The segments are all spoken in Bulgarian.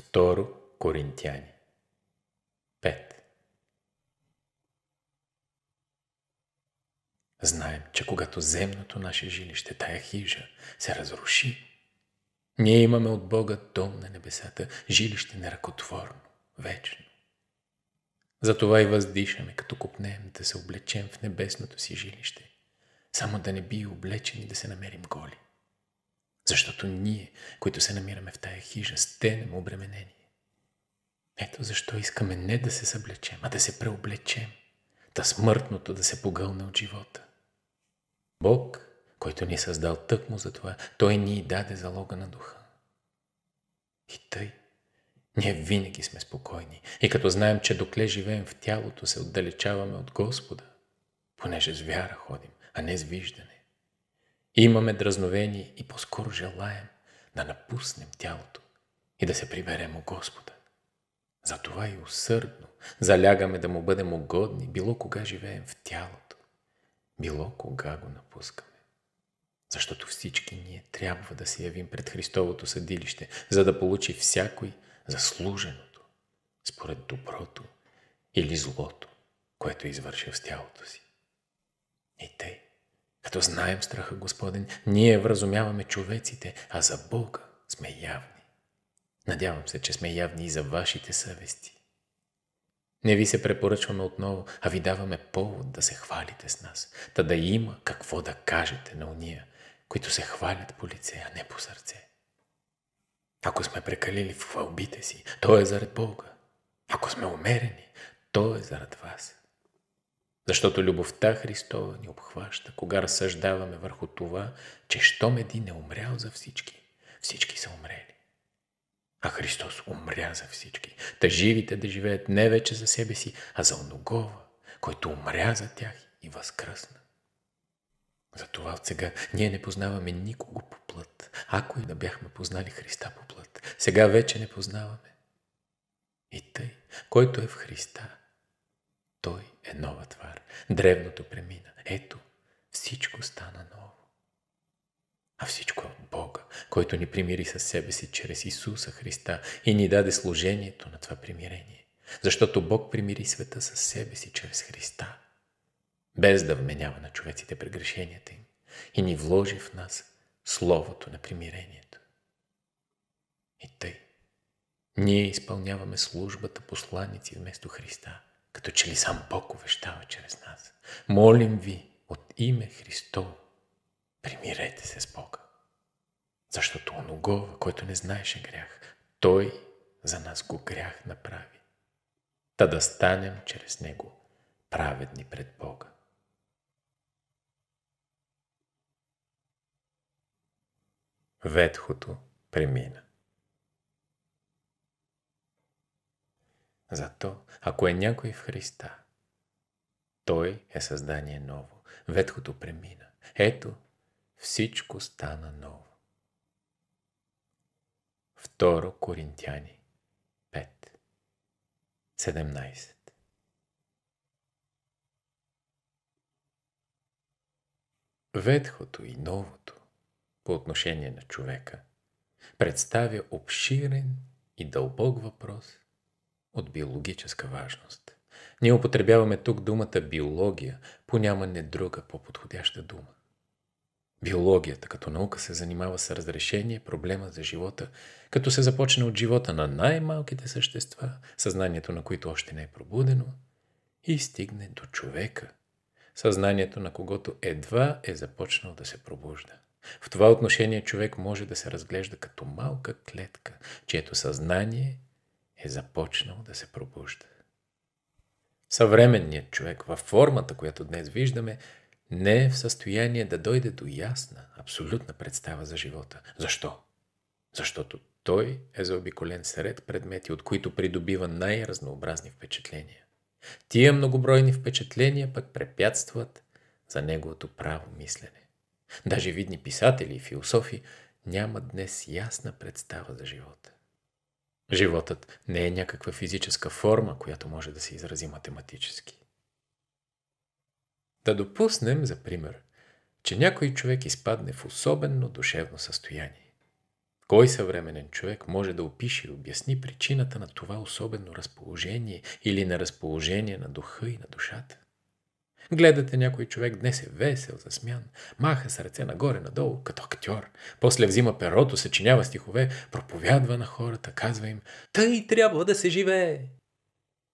Второ Коринтияни 5 Знаем, че когато земното наше жилище, тая хижа, се разруши, ние имаме от Бога дом на небесата, жилище неракотворно, вечно. Затова и въздишаме, като купнем да се облечем в небесното си жилище, само да не би облечени да се намерим голи. Защото ние, които се намираме в тая хижа, стенем обременени. Ето защо искаме не да се съблечем, а да се преоблечем, да смъртното да се погълне от живота. Бог, който ни е създал тъкмо за това, Той ни даде залога на духа. И тъй, ние винаги сме спокойни. И като знаем, че докле живеем в тялото, се отдалечаваме от Господа, понеже с вяра ходим, а не с виждане. Имаме дразновение и по-скоро желаем да напуснем тялото и да се приберем у Господа. Затова и усърдно залягаме да му бъдем угодни, било кога живеем в тялото, било кога го напускаме. Защото всички ние трябва да се явим пред Христовото съдилище, за да получи всякой заслуженото, според доброто или злото, което е извършил с тялото си. И тъй, като знаем страха Господен, ние вразумяваме човеците, а за Бога сме явни. Надявам се, че сме явни и за вашите съвести. Не ви се препоръчваме отново, а ви даваме повод да се хвалите с нас, та да има какво да кажете на уния, които се хвалят по лице, а не по сърце. Ако сме прекалили в хвалбите си, то е заред Бога. Ако сме умерени, то е заред вас. Защото любовта Христова ни обхваща, кога разсъждаваме върху това, че щом един е умрял за всички, всички са умрели. А Христос умря за всички. Та живите да живеят не вече за себе си, а за оногова, който умря за тях и възкръсна. Затова от сега ние не познаваме никого по плът. Ако и да бяхме познали Христа по плът, сега вече не познаваме. И тъй, който е в Христа, той е нова твар. Древното премина. Ето, всичко стана ново. А всичко е от Бога, който ни примири със себе си чрез Исуса Христа и ни даде служението на това примирение. Защото Бог примири света със себе си чрез Христа, без да вменява на човеците прегрешенията им и ни вложи в нас Словото на примирението. И тъй, ние изпълняваме службата посланици вместо Христа – като че ли сам Бог увещава чрез нас. Молим ви от име Христо, примирете се с Бога. Защото оного, който не знаеше грях, Той за нас го грях направи. Та да станем чрез Него праведни пред Бога. Ветхото премина. Зато, ако е някой в Христа, той е създание ново. Ветхото премина. Ето, всичко стана ново. Второ Коринтияни 5 17 Ветхото и новото по отношение на човека представя обширен и дълбок въпрос от биологическа важност. Ние употребяваме тук думата биология по не друга по-подходяща дума. Биологията като наука се занимава с разрешение проблема за живота, като се започне от живота на най-малките същества, съзнанието на които още не е пробудено, и стигне до човека, съзнанието на когото едва е започнал да се пробужда. В това отношение човек може да се разглежда като малка клетка, чието съзнание е започнал да се пробужда. Съвременният човек във формата, която днес виждаме, не е в състояние да дойде до ясна, абсолютна представа за живота. Защо? Защото той е заобиколен сред предмети, от които придобива най-разнообразни впечатления. Тия многобройни впечатления пък препятстват за неговото право мислене. Даже видни писатели и философи нямат днес ясна представа за живота. Животът не е някаква физическа форма, която може да се изрази математически. Да допуснем, за пример, че някой човек изпадне в особено душевно състояние. Кой съвременен човек може да опише и обясни причината на това особено разположение или на разположение на духа и на душата? Гледате някой човек днес е весел, засмян, маха с ръце нагоре-надолу, като актьор. После взима перото, съчинява стихове, проповядва на хората, казва им «Тъй трябва да се живее!»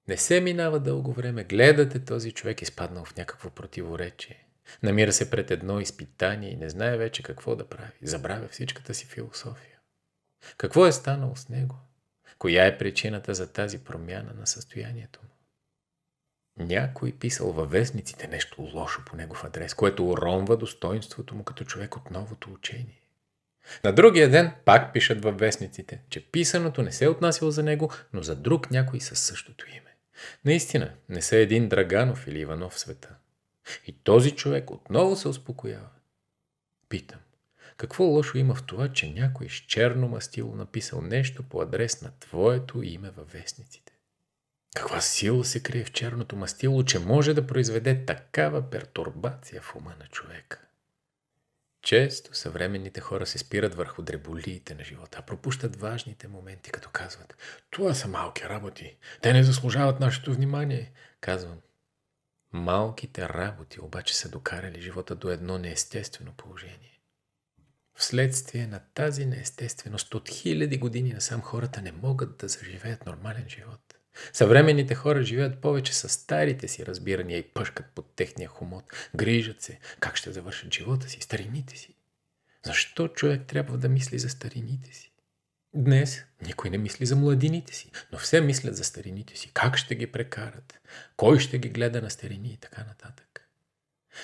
Не се минава дълго време, гледате този човек изпаднал в някакво противоречие. Намира се пред едно изпитание и не знае вече какво да прави. Забравя всичката си философия. Какво е станало с него? Коя е причината за тази промяна на състоянието му? някой писал във вестниците нещо лошо по негов адрес, което уронва достоинството му като човек от новото учение. На другия ден пак пишат във вестниците, че писаното не се е отнасяло за него, но за друг някой със същото име. Наистина, не са един Драганов или Иванов в света. И този човек отново се успокоява. Питам, какво лошо има в това, че някой с черно мастило написал нещо по адрес на твоето име във вестниците? Каква сила се крие в черното мастило, че може да произведе такава пертурбация в ума на човека? Често съвременните хора се спират върху дреболиите на живота, пропущат важните моменти, като казват «Това са малки работи, те не заслужават нашето внимание», казвам. Малките работи обаче са докарали живота до едно неестествено положение. Вследствие на тази неестественост от хиляди години насам хората не могат да заживеят нормален живот. Съвременните хора живеят повече с старите си разбирания и пъшкат под техния хомот. Грижат се как ще завършат живота си, старините си. Защо човек трябва да мисли за старините си? Днес никой не мисли за младините си, но все мислят за старините си. Как ще ги прекарат? Кой ще ги гледа на старини и така нататък?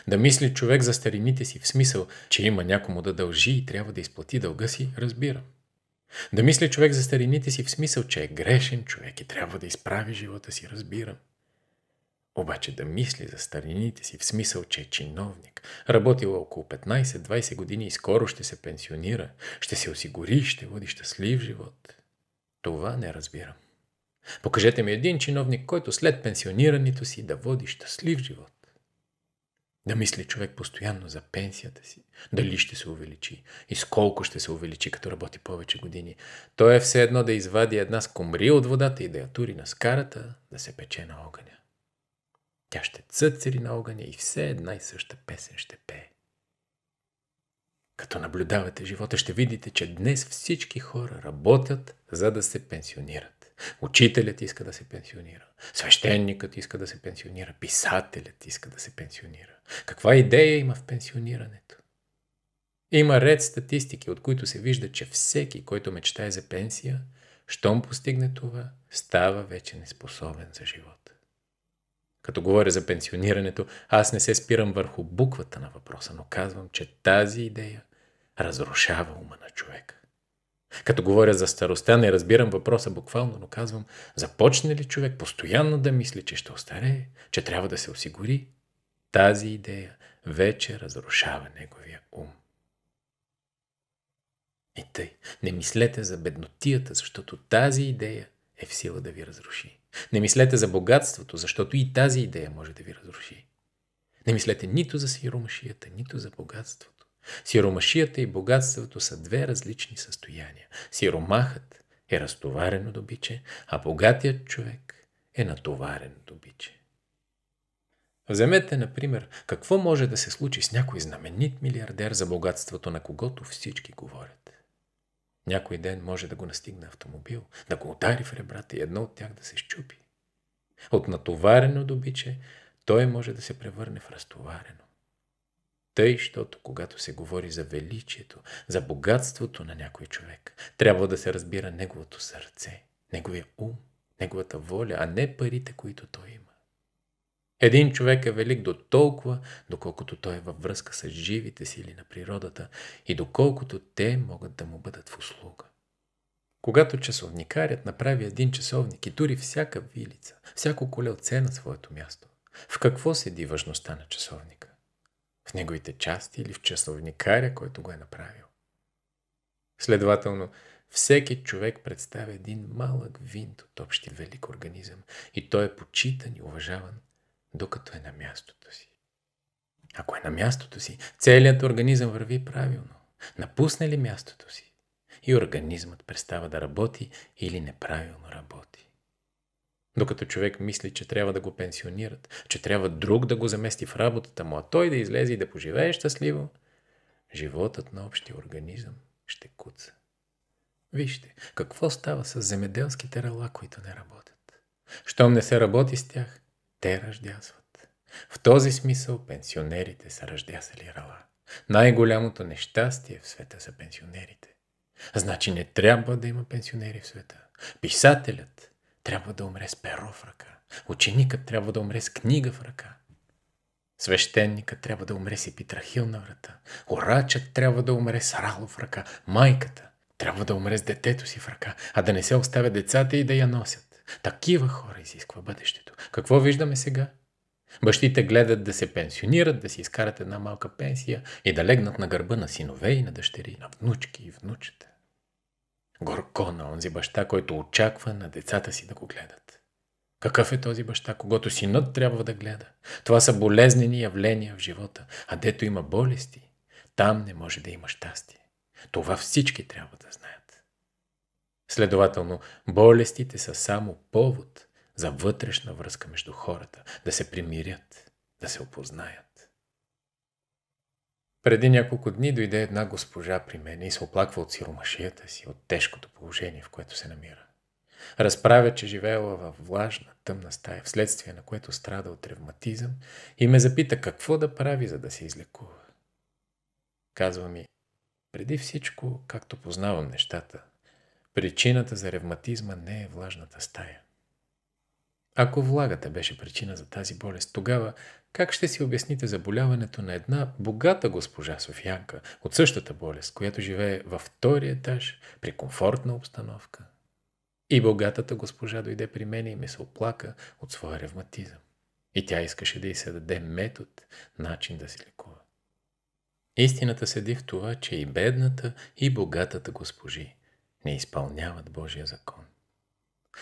Да мисли човек за старините си в смисъл, че има някому да дължи и трябва да изплати дълга си, разбирам. Да мисли човек за старините си в смисъл, че е грешен човек и трябва да изправи живота си, разбирам. Обаче да мисли за старините си в смисъл, че е чиновник, работил около 15-20 години и скоро ще се пенсионира, ще се осигури, ще води щастлив живот. Това не разбирам. Покажете ми един чиновник, който след пенсионирането си да води щастлив живот. Да мисли човек постоянно за пенсията си, дали ще се увеличи и с колко ще се увеличи, като работи повече години. То е все едно да извади една скумрия от водата и да я тури на скарата, да се пече на огъня. Тя ще цъцери на огъня и все една и съща песен ще пее. Като наблюдавате живота, ще видите, че днес всички хора работят, за да се пенсионират. Учителят иска да се пенсионира, свещеникът иска да се пенсионира, писателят иска да се пенсионира. Каква идея има в пенсионирането? Има ред статистики, от които се вижда, че всеки, който мечтае за пенсия, щом постигне това, става вече неспособен за живот. Като говоря за пенсионирането, аз не се спирам върху буквата на въпроса, но казвам, че тази идея разрушава ума на човека. Като говоря за старостта, не разбирам въпроса буквално, но казвам, започне ли човек постоянно да мисли, че ще остарее, че трябва да се осигури, тази идея вече разрушава неговия ум. И тъй, не мислете за беднотията, защото тази идея е в сила да ви разруши. Не мислете за богатството, защото и тази идея може да ви разруши. Не мислете нито за сиромашията, нито за богатството. Сиромашията и богатството са две различни състояния. Сиромахът е разтоварено добиче, а богатият човек е натоварен добиче. Вземете, например, какво може да се случи с някой знаменит милиардер за богатството, на когото всички говорят. Някой ден може да го настигне автомобил, да го удари в ребрата и едно от тях да се щупи. От натоварено добиче той може да се превърне в разтоварено. Тъй, щото когато се говори за величието, за богатството на някой човек, трябва да се разбира неговото сърце, неговия ум, неговата воля, а не парите, които той има. Един човек е велик до толкова, доколкото той е във връзка с живите сили на природата и доколкото те могат да му бъдат в услуга. Когато часовникарят направи един часовник и тури всяка вилица, всяко колелце на своето място, в какво седи важността на часовника? В неговите части или в часовникаря, който го е направил? Следователно, всеки човек представя един малък винт от общи велик организъм и той е почитан и уважаван – докато е на мястото си. Ако е на мястото си, целият организъм върви правилно. Напусне ли мястото си и организмът престава да работи или неправилно работи. Докато човек мисли, че трябва да го пенсионират, че трябва друг да го замести в работата му, а той да излезе и да поживее щастливо, животът на общия организъм ще куца. Вижте, какво става с земеделските рала, които не работят. Щом не се работи с тях, те ръждясват. В този смисъл пенсионерите са ръждясали рала. Най-голямото нещастие в света са пенсионерите. Значи не трябва да има пенсионери в света. Писателят трябва да умре с перо в ръка. Ученикът трябва да умре с книга в ръка. Свещеникът трябва да умре с епитрахил на врата. Орачът трябва да умре с рало в ръка. Майката трябва да умре с детето си в ръка, а да не се оставя децата и да я носят. Такива хора изисква бъдещето. Какво виждаме сега? Бащите гледат да се пенсионират, да си изкарат една малка пенсия и да легнат на гърба на синове и на дъщери, на внучки и внучета. Горко на онзи баща, който очаква на децата си да го гледат. Какъв е този баща, когато синът трябва да гледа? Това са болезнени явления в живота, а дето има болести, там не може да има щастие. Това всички трябва да знаят. Следователно, болестите са само повод за вътрешна връзка между хората, да се примирят, да се опознаят. Преди няколко дни дойде една госпожа при мен и се оплаква от сиромашията си, от тежкото положение, в което се намира. Разправя, че живеела в влажна, тъмна стая, вследствие на което страда от ревматизъм и ме запита какво да прави, за да се излекува. Казва ми, преди всичко, както познавам нещата, Причината за ревматизма не е влажната стая. Ако влагата беше причина за тази болест, тогава как ще си обясните заболяването на една богата госпожа Софиянка от същата болест, която живее във втория етаж при комфортна обстановка? И богатата госпожа дойде при мен и ме се оплака от своя ревматизъм. И тя искаше да й се даде метод, начин да се лекува. Истината седи в това, че и бедната, и богатата госпожи – не изпълняват Божия закон.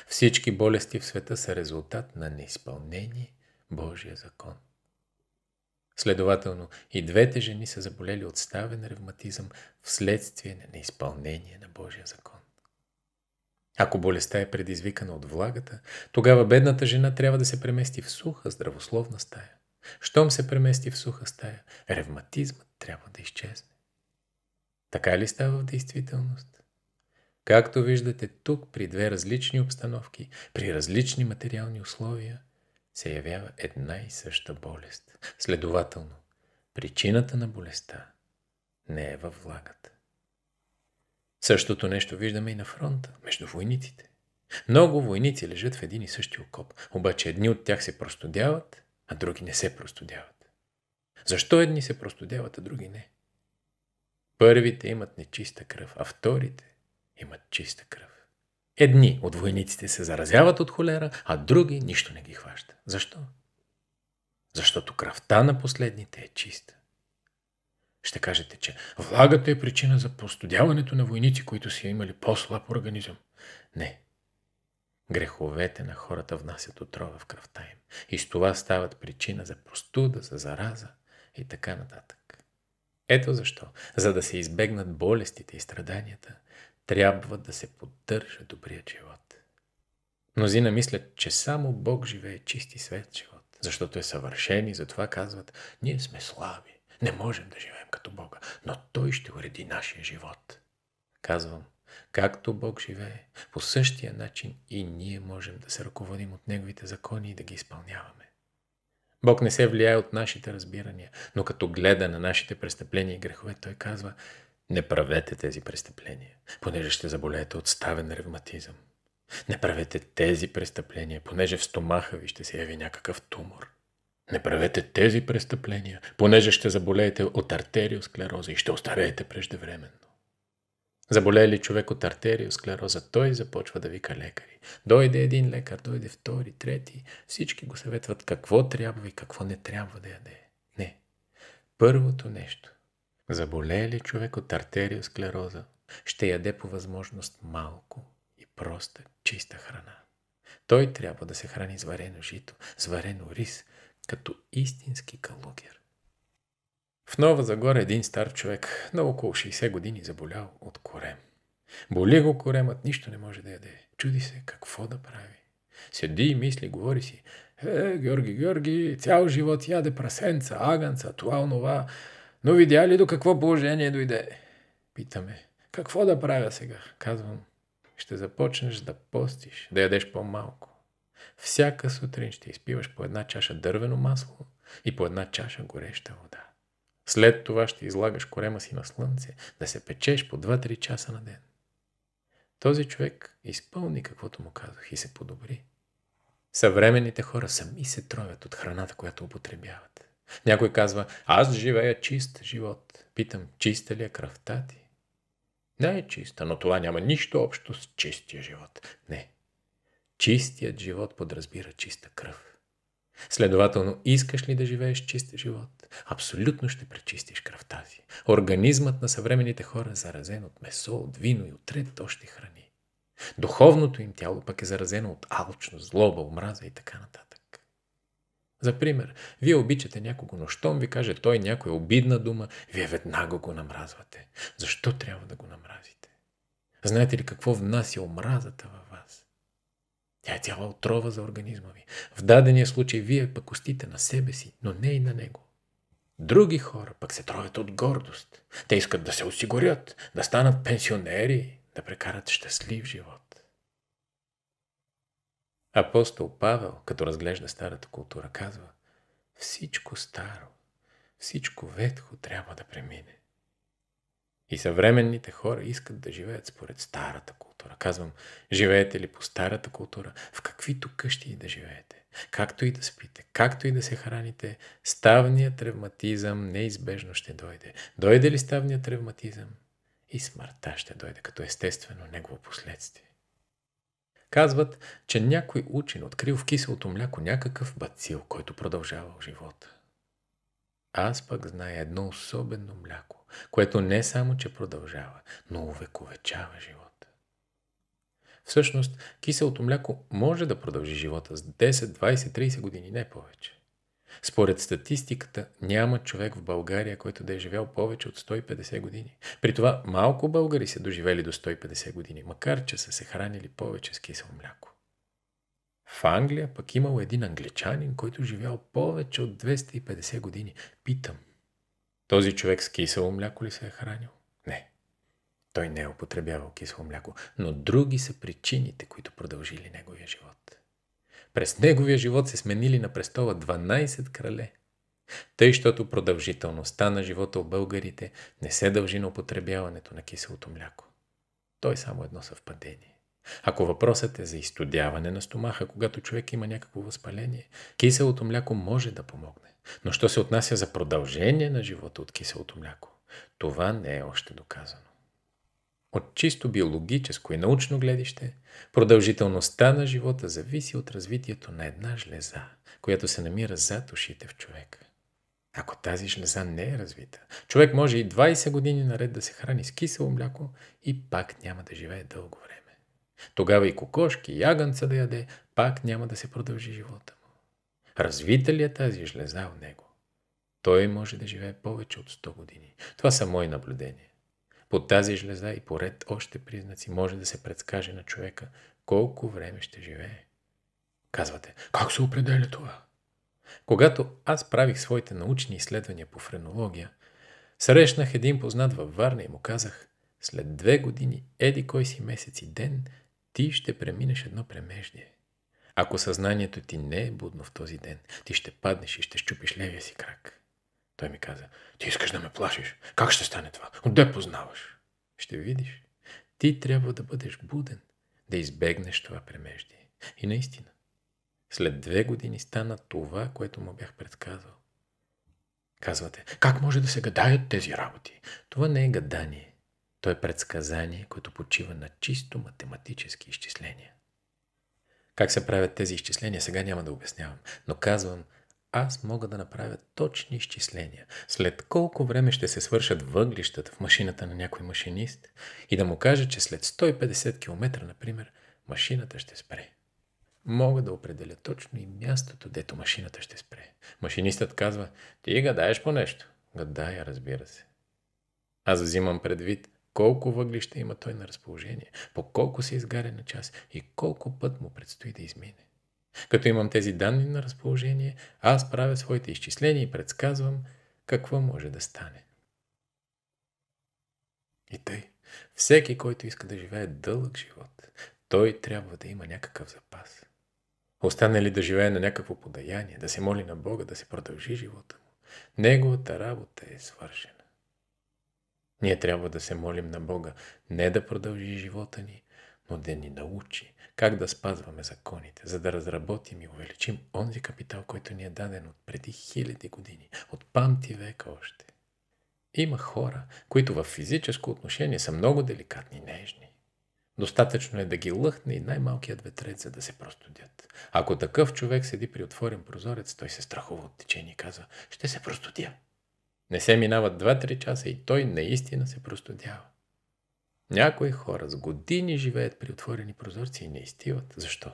Всички болести в света са резултат на неизпълнение Божия закон. Следователно, и двете жени са заболели от ставен ревматизъм вследствие на неизпълнение на Божия закон. Ако болестта е предизвикана от влагата, тогава бедната жена трябва да се премести в суха, здравословна стая. Щом се премести в суха стая, ревматизмът трябва да изчезне. Така ли става в действителност? Както виждате тук, при две различни обстановки, при различни материални условия, се явява една и съща болест. Следователно, причината на болестта не е във влагата. Същото нещо виждаме и на фронта, между войниците. Много войници лежат в един и същи окоп, обаче едни от тях се простудяват, а други не се простудяват. Защо едни се простудяват, а други не? Първите имат нечиста кръв, а вторите имат чиста кръв. Едни от войниците се заразяват от холера, а други нищо не ги хваща. Защо? Защото кръвта на последните е чиста. Ще кажете, че влагата е причина за постудяването на войници, които са е имали по-слаб организъм. Не. Греховете на хората внасят отрова в кръвта им. И с това стават причина за простуда, за зараза и така нататък. Ето защо, за да се избегнат болестите и страданията, трябва да се поддържа добрият живот. Мнозина мислят, че само Бог живее чист и свет живот, защото е съвършен и затова казват, ние сме слаби, не можем да живеем като Бога, но Той ще уреди нашия живот. Казвам, както Бог живее, по същия начин и ние можем да се ръководим от Неговите закони и да ги изпълняваме. Бог не се влияе от нашите разбирания, но като гледа на нашите престъпления и грехове, Той казва – не правете тези престъпления, понеже ще заболеете от ставен ревматизъм. Не правете тези престъпления, понеже в стомаха ви ще се яви някакъв тумор. Не правете тези престъпления, понеже ще заболеете от артериосклероза и ще остареете преждевременно. Заболее ли човек от артериосклероза, той започва да вика лекари. Дойде един лекар, дойде втори, трети. Всички го съветват какво трябва и какво не трябва да яде. Не. Първото нещо Заболее ли човек от артериосклероза, ще яде по възможност малко и проста, чиста храна. Той трябва да се храни с варено жито, с варено рис, като истински калугер. В Нова Загора един стар човек на около 60 години заболял от корем. Боли го коремът, нищо не може да яде. Чуди се какво да прави. Седи и мисли, говори си. Е, Георги, Георги, цял живот яде прасенца, агънца, това, онова. Но видя ли до какво положение дойде? Питаме. Какво да правя сега? Казвам. Ще започнеш да постиш, да ядеш по-малко. Всяка сутрин ще изпиваш по една чаша дървено масло и по една чаша гореща вода. След това ще излагаш корема си на слънце, да се печеш по 2-3 часа на ден. Този човек изпълни каквото му казах и се подобри. Съвременните хора сами се тровят от храната, която употребяват. Някой казва, аз живея чист живот. Питам, чиста ли е кръвта ти? Не е чиста, но това няма нищо общо с чистия живот. Не. Чистият живот подразбира чиста кръв. Следователно, искаш ли да живееш чист живот? Абсолютно ще пречистиш кръвта си. Организмът на съвременните хора е заразен от месо, от вино и от ред още храни. Духовното им тяло пък е заразено от алчност, злоба, омраза и така нататък. За пример, вие обичате някого, но щом ви каже той някоя обидна дума, вие веднага го намразвате. Защо трябва да го намразите? Знаете ли какво внася омразата във вас? Тя е цяла отрова за организма ви. В дадения случай вие пък устите на себе си, но не и на него. Други хора пък се троят от гордост. Те искат да се осигурят, да станат пенсионери, да прекарат щастлив живот. Апостол Павел, като разглежда старата култура, казва Всичко старо, всичко ветхо трябва да премине. И съвременните хора искат да живеят според старата култура. Казвам, живеете ли по старата култура, в каквито къщи и да живеете, както и да спите, както и да се храните, ставният ревматизъм неизбежно ще дойде. Дойде ли ставният ревматизъм? И смъртта ще дойде като естествено негово последствие. Казват, че някой учен открил в киселото мляко някакъв бацил, който продължава живота. Аз пък зная едно особено мляко, което не само, че продължава, но увековечава живота. Всъщност, киселото мляко може да продължи живота с 10, 20, 30 години, не повече. Според статистиката няма човек в България, който да е живял повече от 150 години. При това малко българи са доживели до 150 години, макар че са се хранили повече с кисело мляко. В Англия пък имал един англичанин, който живял повече от 250 години. Питам, този човек с кисело мляко ли се е хранил? Не. Той не е употребявал кисело мляко, но други са причините, които продължили неговия живот. През неговия живот се сменили на престола 12 крале. Тъй, щото продължителността на живота у българите не се дължи на употребяването на киселото мляко. То е само едно съвпадение. Ако въпросът е за изтодяване на стомаха, когато човек има някакво възпаление, киселото мляко може да помогне. Но що се отнася за продължение на живота от киселото мляко, това не е още доказано. От чисто биологическо и научно гледище, продължителността на живота зависи от развитието на една жлеза, която се намира зад ушите в човека. Ако тази жлеза не е развита, човек може и 20 години наред да се храни с кисело мляко и пак няма да живее дълго време. Тогава и кокошки, и ягънца да яде, пак няма да се продължи живота му. Развита ли е тази жлеза в него? Той може да живее повече от 100 години. Това са мои наблюдения. По тази жлеза и по ред още признаци може да се предскаже на човека колко време ще живее. Казвате, как се определя това? Когато аз правих своите научни изследвания по френология, срещнах един познат във Варна и му казах, след две години, еди кой си месец и ден, ти ще преминеш едно премеждие. Ако съзнанието ти не е будно в този ден, ти ще паднеш и ще щупиш левия си крак. Той ми каза, ти искаш да ме плашиш. Как ще стане това? Отде познаваш? Ще видиш. Ти трябва да бъдеш буден, да избегнеш това премежди. И наистина, след две години стана това, което му бях предказал. Казвате, как може да се гадаят тези работи? Това не е гадание. То е предсказание, което почива на чисто математически изчисления. Как се правят тези изчисления, сега няма да обяснявам, но казвам – аз мога да направя точни изчисления. След колко време ще се свършат въглищата в машината на някой машинист и да му кажа, че след 150 км, например, машината ще спре. Мога да определя точно и мястото, дето машината ще спре. Машинистът казва, ти гадаеш по нещо. Гадая, разбира се. Аз взимам предвид колко въглища има той на разположение, по колко се изгаря на час и колко път му предстои да измине. Като имам тези данни на разположение, аз правя своите изчисления и предсказвам какво може да стане. И тъй, всеки, който иска да живее дълъг живот, той трябва да има някакъв запас. Остане ли да живее на някакво подаяние, да се моли на Бога, да се продължи живота му, неговата работа е свършена. Ние трябва да се молим на Бога не да продължи живота ни, но да ни научи, как да спазваме законите, за да разработим и увеличим онзи капитал, който ни е даден от преди хиляди години, от памти века още. Има хора, които в физическо отношение са много деликатни, и нежни. Достатъчно е да ги лъхне и най-малкият ветрец, за да се простудят. Ако такъв човек седи при отворен прозорец, той се страхува от течение и казва, ще се простудя. Не се минават 2-3 часа и той наистина се простудява. Някои хора с години живеят при отворени прозорци и не изтиват. Защо?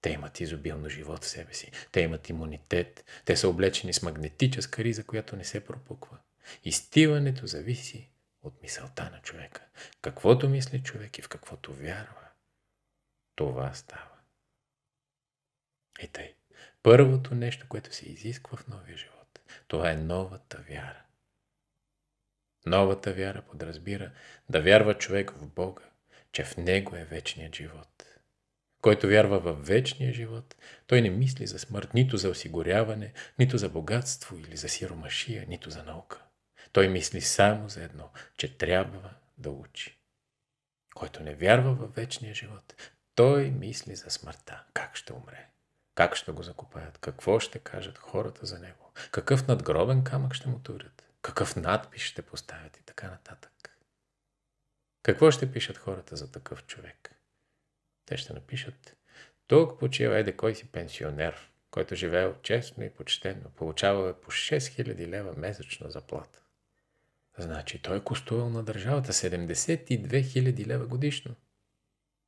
Те имат изобилно живот в себе си. Те имат имунитет. Те са облечени с магнетическа риза, която не се пропуква. Изтиването зависи от мисълта на човека. Каквото мисли човек и в каквото вярва, това става. И е, тъй. Първото нещо, което се изисква в новия живот, това е новата вяра. Новата вяра подразбира да вярва човек в Бога, че в Него е вечният живот. Който вярва в вечния живот, той не мисли за смърт, нито за осигуряване, нито за богатство или за сиромашия, нито за наука. Той мисли само за едно, че трябва да учи. Който не вярва в вечния живот, той мисли за смъртта. Как ще умре? Как ще го закопаят? Какво ще кажат хората за него? Какъв надгробен камък ще му турят? какъв надпис ще поставят и така нататък. Какво ще пишат хората за такъв човек? Те ще напишат тук почива еде кой си пенсионер, който живеел честно и почтено, получава по 6000 лева месечна заплата. Значи той е костувал на държавата 72 000 лева годишно.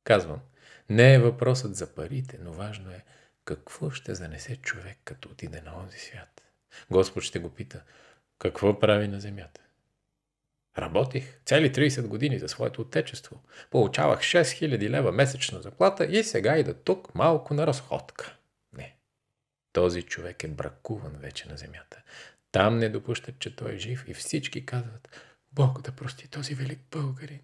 Казвам, не е въпросът за парите, но важно е какво ще занесе човек, като отиде на онзи свят. Господ ще го пита, какво прави на земята? Работих цели 30 години за своето отечество. Получавах 6000 лева месечна заплата и сега ида тук малко на разходка. Не. Този човек е бракуван вече на земята. Там не допущат, че той е жив и всички казват Бог да прости този велик българин.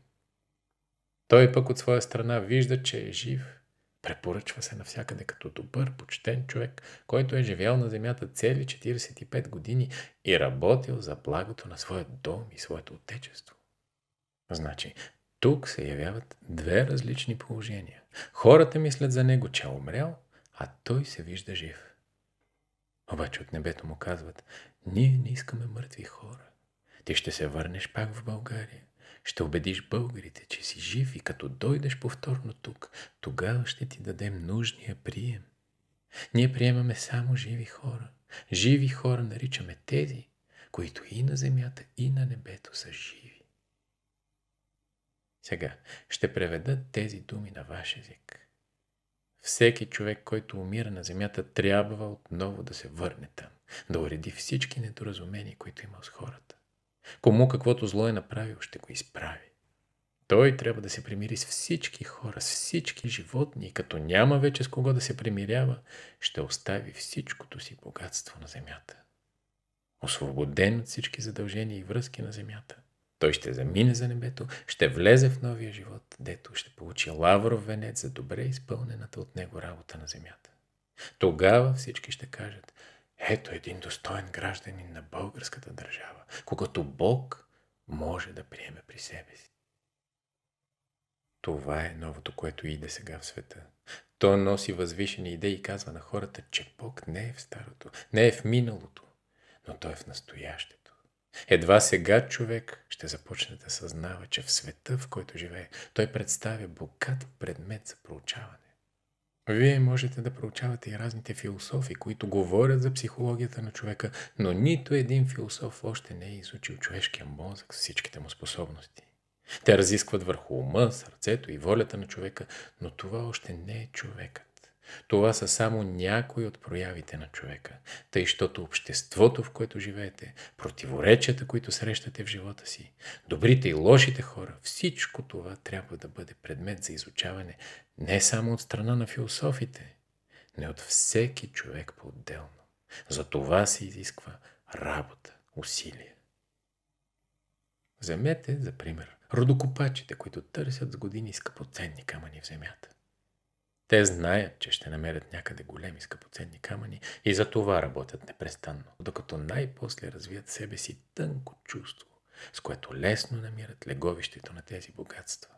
Той пък от своя страна вижда, че е жив Препоръчва се навсякъде като добър, почтен човек, който е живял на земята цели 45 години и работил за благото на своя дом и своето отечество. Значи, тук се явяват две различни положения. Хората мислят за него, че е умрял, а той се вижда жив. Обаче от небето му казват, ние не искаме мъртви хора. Ти ще се върнеш пак в България. Ще убедиш българите, че си жив и като дойдеш повторно тук, тогава ще ти дадем нужния прием. Ние приемаме само живи хора. Живи хора наричаме тези, които и на земята, и на небето са живи. Сега ще преведа тези думи на ваш език. Всеки човек, който умира на земята, трябва отново да се върне там, да уреди всички недоразумения, които има с хората. Кому каквото зло е направил, ще го изправи. Той трябва да се примири с всички хора, с всички животни и като няма вече с кого да се примирява, ще остави всичкото си богатство на земята. Освободен от всички задължения и връзки на земята. Той ще замине за небето, ще влезе в новия живот, дето ще получи лавров венец за добре изпълнената от него работа на земята. Тогава всички ще кажат – ето един достоен гражданин на българската държава, когато Бог може да приеме при себе си. Това е новото, което иде сега в света. То носи възвишени идеи и казва на хората, че Бог не е в старото, не е в миналото, но Той е в настоящето. Едва сега човек ще започне да съзнава, че в света, в който живее, той представя богат предмет за проучаване. Вие можете да проучавате и разните философи, които говорят за психологията на човека, но нито един философ още не е изучил човешкия мозък с всичките му способности. Те разискват върху ума, сърцето и волята на човека, но това още не е човекът. Това са само някои от проявите на човека, тъй щото обществото, в което живеете, противоречията, които срещате в живота си, добрите и лошите хора, всичко това трябва да бъде предмет за изучаване не само от страна на философите, но и от всеки човек по-отделно. За това се изисква работа, усилие. Вземете, за пример, родокопачите, които търсят с години скъпоценни камъни в земята. Те знаят, че ще намерят някъде големи скъпоценни камъни и за това работят непрестанно, докато най-после развият себе си тънко чувство, с което лесно намират леговището на тези богатства.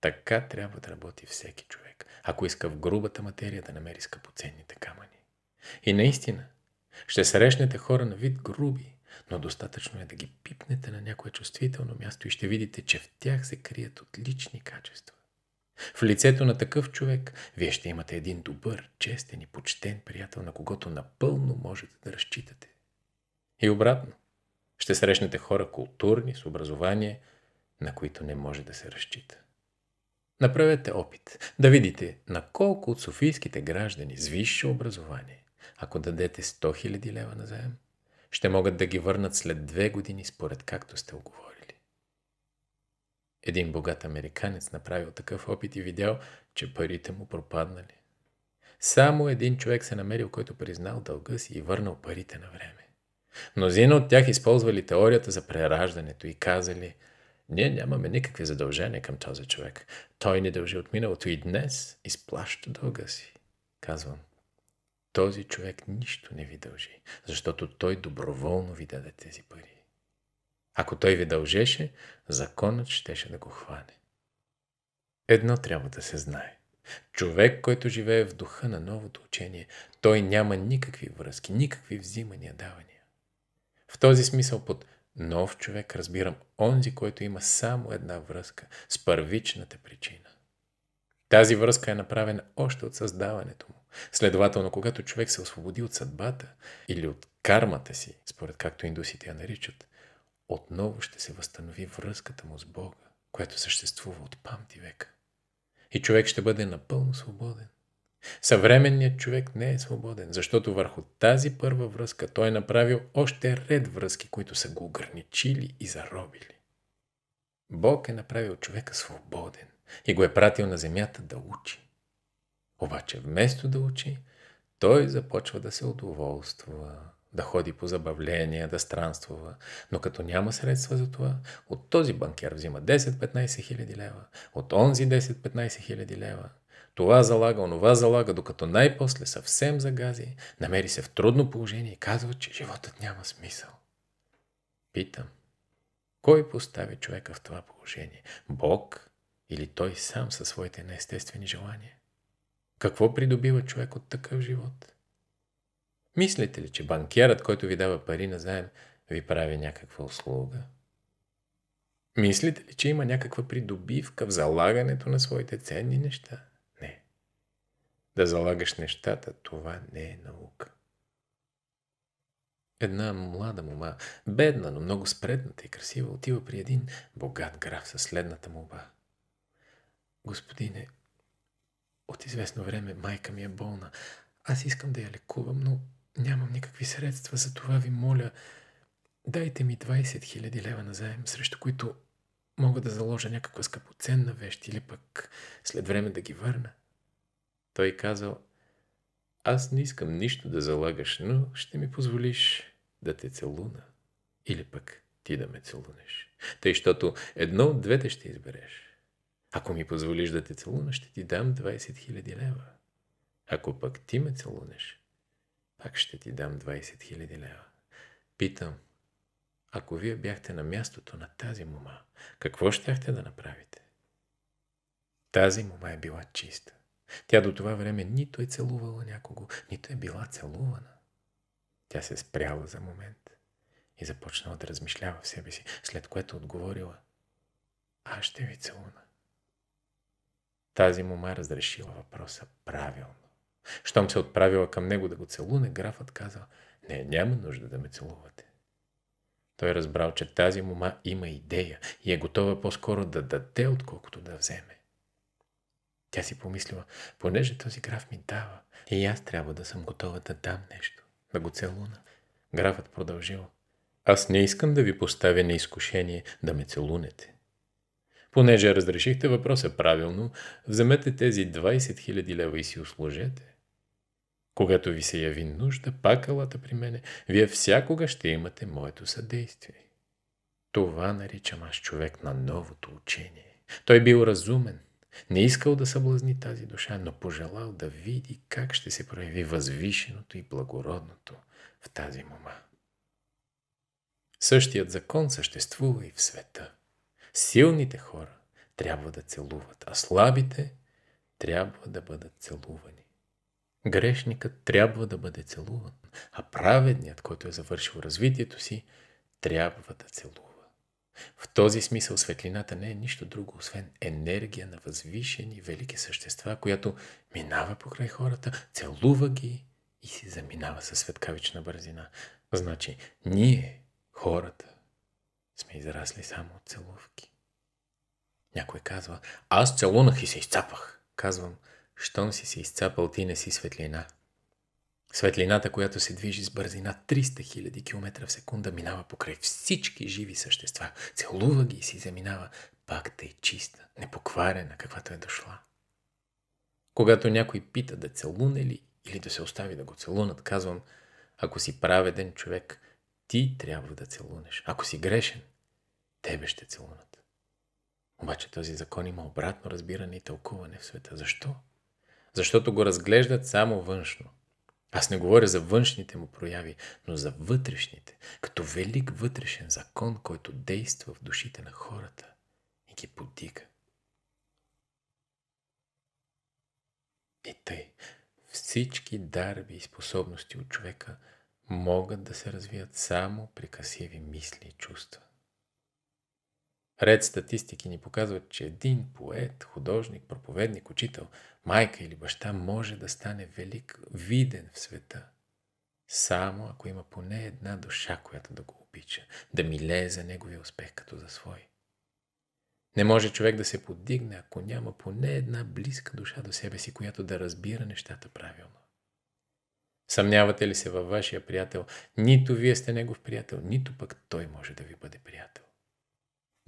Така трябва да работи всеки човек, ако иска в грубата материя да намери скъпоценните камъни. И наистина, ще срещнете хора на вид груби, но достатъчно е да ги пипнете на някое чувствително място и ще видите, че в тях се крият отлични качества. В лицето на такъв човек вие ще имате един добър, честен и почтен приятел, на когото напълно можете да разчитате. И обратно, ще срещнете хора културни, с образование, на които не може да се разчита. Направете опит да видите на колко от софийските граждани с висше образование, ако дадете 100 000 лева назаем, ще могат да ги върнат след две години според както сте оговорили. Един богат американец направил такъв опит и видял, че парите му пропаднали. Само един човек се намерил, който признал дълга си и върнал парите на време. Мнозина от тях използвали теорията за прераждането и казали – ние нямаме никакви задължения към този човек. Той не дължи от миналото и днес изплаща дълга си. Казвам, този човек нищо не ви дължи, защото той доброволно ви даде тези пари. Ако той ви дължеше, законът щеше да го хване. Едно трябва да се знае. Човек, който живее в духа на новото учение, той няма никакви връзки, никакви взимания, давания. В този смисъл под нов човек разбирам онзи, който има само една връзка с първичната причина. Тази връзка е направена още от създаването му. Следователно, когато човек се освободи от съдбата или от кармата си, според както индусите я наричат, отново ще се възстанови връзката му с Бога, което съществува от памти века. И човек ще бъде напълно свободен. Съвременният човек не е свободен, защото върху тази първа връзка той е направил още ред връзки, които са го ограничили и заробили. Бог е направил човека свободен и го е пратил на земята да учи. Обаче вместо да учи, той започва да се удоволства, да ходи по забавления, да странствува, но като няма средства за това, от този банкер взима 10-15 хиляди лева, от онзи 10-15 хиляди лева. Това залага, онова залага, докато най-после съвсем загази, намери се в трудно положение и казва, че животът няма смисъл. Питам, кой постави човека в това положение? Бог или той сам със своите неестествени желания? Какво придобива човек от такъв живот? Мислите ли, че банкерът, който ви дава пари на заем, ви прави някаква услуга? Мислите ли, че има някаква придобивка в залагането на своите ценни неща? Не. Да залагаш нещата, това не е наука. Една млада мума, бедна, но много спредната и красива, отива при един богат граф със следната мума. Господине, от известно време майка ми е болна. Аз искам да я лекувам, но Нямам никакви средства, за това ви моля, дайте ми 20 000 лева назаем, срещу които мога да заложа някаква скъпоценна вещ или пък след време да ги върна. Той казал, аз не искам нищо да залагаш, но ще ми позволиш да те целуна. Или пък ти да ме целунеш. Тъй, щото едно от двете ще избереш. Ако ми позволиш да те целуна, ще ти дам 20 000 лева. Ако пък ти ме целунеш, пак ще ти дам 20 000 лева. Питам, ако вие бяхте на мястото на тази мума, какво щяхте да направите? Тази мума е била чиста. Тя до това време нито е целувала някого, нито е била целувана. Тя се спряла за момент и започнала да размишлява в себе си, след което отговорила Аз ще ви целуна. Тази мума разрешила въпроса правилно. Щом се отправила към него да го целуне, графът казал, не, няма нужда да ме целувате. Той разбрал, че тази мума има идея и е готова по-скоро да даде, отколкото да вземе. Тя си помислила, понеже този граф ми дава, и аз трябва да съм готова да дам нещо, да го целуна. Графът продължил. Аз не искам да ви поставя на изкушение да ме целунете. Понеже разрешихте въпроса е правилно, вземете тези 20 000 лева и си услужете. Когато ви се яви нужда, пак алата при мене, вие всякога ще имате моето съдействие. Това наричам аз човек на новото учение. Той бил разумен, не искал да съблазни тази душа, но пожелал да види как ще се прояви възвишеното и благородното в тази мома. Същият закон съществува и в света – Силните хора трябва да целуват, а слабите трябва да бъдат целувани. Грешникът трябва да бъде целуван, а праведният, който е завършил развитието си, трябва да целува. В този смисъл светлината не е нищо друго, освен енергия на възвишени велики същества, която минава покрай хората, целува ги и си заминава със светкавична бързина. Значи, ние, хората, сме израсли само от целувки. Някой казва, аз целунах и се изцапах. Казвам, щом си се изцапал, ти не си светлина. Светлината, която се движи с бързина 300 000 км в секунда, минава покрай всички живи същества. Целува ги и си заминава. Пак те е чиста, непокварена, каквато е дошла. Когато някой пита да целуне ли или да се остави да го целунат, казвам, ако си праведен човек, ти трябва да целунеш. Ако си грешен, тебе ще целунат. Обаче този закон има обратно разбиране и тълкуване в света. Защо? Защото го разглеждат само външно. Аз не говоря за външните му прояви, но за вътрешните, като велик вътрешен закон, който действа в душите на хората и ги подига. И тъй, всички дарби и способности от човека могат да се развият само при красиви мисли и чувства. Ред статистики ни показват, че един поет, художник, проповедник, учител, майка или баща може да стане велик, виден в света. Само ако има поне една душа, която да го обича, да милее за неговия успех като за свой. Не може човек да се подигне, ако няма поне една близка душа до себе си, която да разбира нещата правилно. Съмнявате ли се във вашия приятел? Нито вие сте негов приятел, нито пък той може да ви бъде приятел.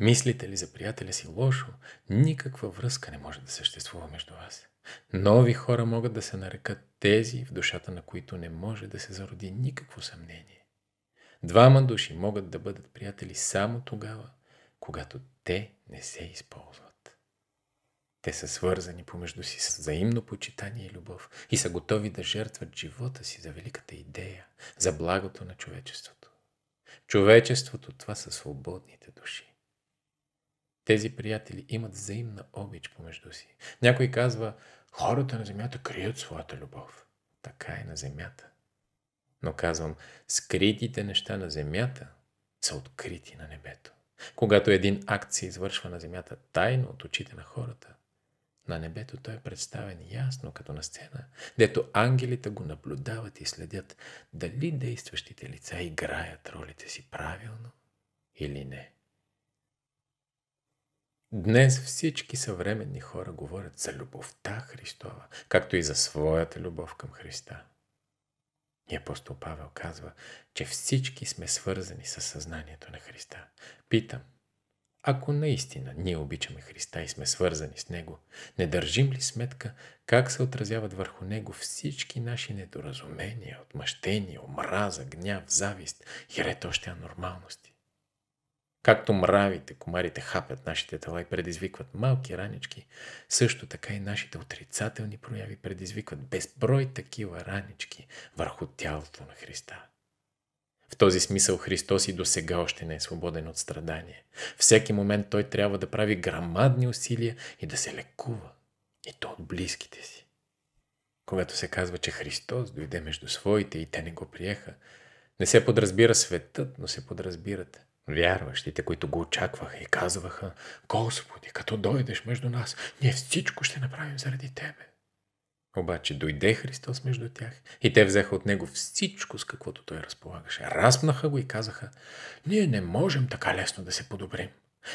Мислите ли за приятеля си лошо, никаква връзка не може да съществува между вас. Нови хора могат да се нарекат тези, в душата на които не може да се зароди никакво съмнение. Двама души могат да бъдат приятели само тогава, когато те не се използват. Те са свързани помежду си с взаимно почитание и любов и са готови да жертват живота си за великата идея, за благото на човечеството. Човечеството това са свободните души. Тези приятели имат взаимна обич помежду си. Някой казва, хората на земята крият своята любов. Така е на земята. Но казвам, скритите неща на земята са открити на небето. Когато един акт се извършва на земята тайно от очите на хората, на небето той е представен ясно, като на сцена, дето ангелите го наблюдават и следят дали действащите лица играят ролите си правилно или не. Днес всички съвременни хора говорят за любовта Христова, както и за своята любов към Христа. И апостол Павел казва, че всички сме свързани с съзнанието на Христа. Питам, ако наистина ние обичаме Христа и сме свързани с Него, не държим ли сметка как се отразяват върху Него всички наши недоразумения, отмъщения, омраза, гняв, завист и ред още анормалности? Както мравите, комарите хапят нашите тела и предизвикват малки ранички, също така и нашите отрицателни прояви предизвикват безброй такива ранички върху тялото на Христа. В този смисъл Христос и до сега още не е свободен от страдание. Всеки момент Той трябва да прави грамадни усилия и да се лекува. И то от близките си. Когато се казва, че Христос дойде между своите и те не го приеха, не се подразбира светът, но се подразбират – Вярващите, които го очакваха и казваха, Господи, като дойдеш между нас, ние всичко ще направим заради Тебе. Обаче дойде Христос между тях и те взеха от Него всичко, с каквото Той разполагаше. Распнаха го и казаха, ние не можем така лесно да се подобрим.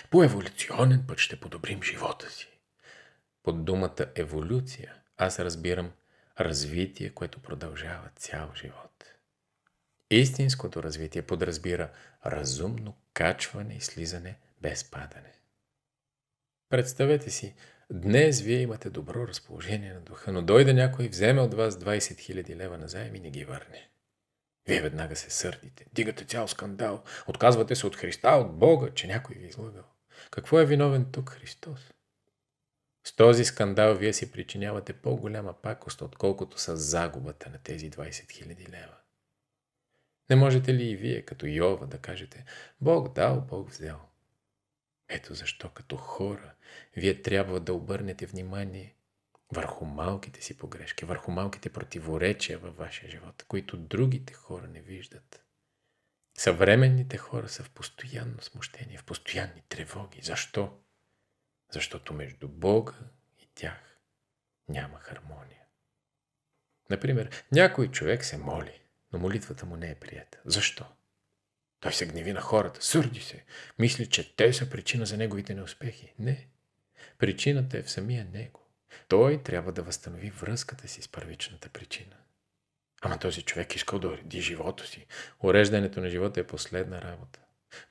По еволюционен път ще подобрим живота си. Под думата еволюция аз разбирам развитие, което продължава цял живот. Истинското развитие подразбира разумно качване и слизане без падане. Представете си, днес вие имате добро разположение на духа, но дойде някой и вземе от вас 20 000 лева назаем и не ги върне. Вие веднага се сърдите, дигате цял скандал, отказвате се от Христа, от Бога, че някой ви е излагал. Какво е виновен тук Христос? С този скандал вие си причинявате по-голяма пакост, отколкото с загубата на тези 20 000 лева. Не можете ли и вие, като Йова, да кажете «Бог дал, Бог взел»? Ето защо като хора вие трябва да обърнете внимание върху малките си погрешки, върху малките противоречия във вашия живот, които другите хора не виждат. Съвременните хора са в постоянно смущение, в постоянни тревоги. Защо? Защото между Бога и тях няма хармония. Например, някой човек се моли – но молитвата му не е прията. Защо? Той се гневи на хората, сърди се, мисли, че те са причина за неговите неуспехи. Не. Причината е в самия него. Той трябва да възстанови връзката си с първичната причина. Ама този човек искал да уреди живота си. Уреждането на живота е последна работа.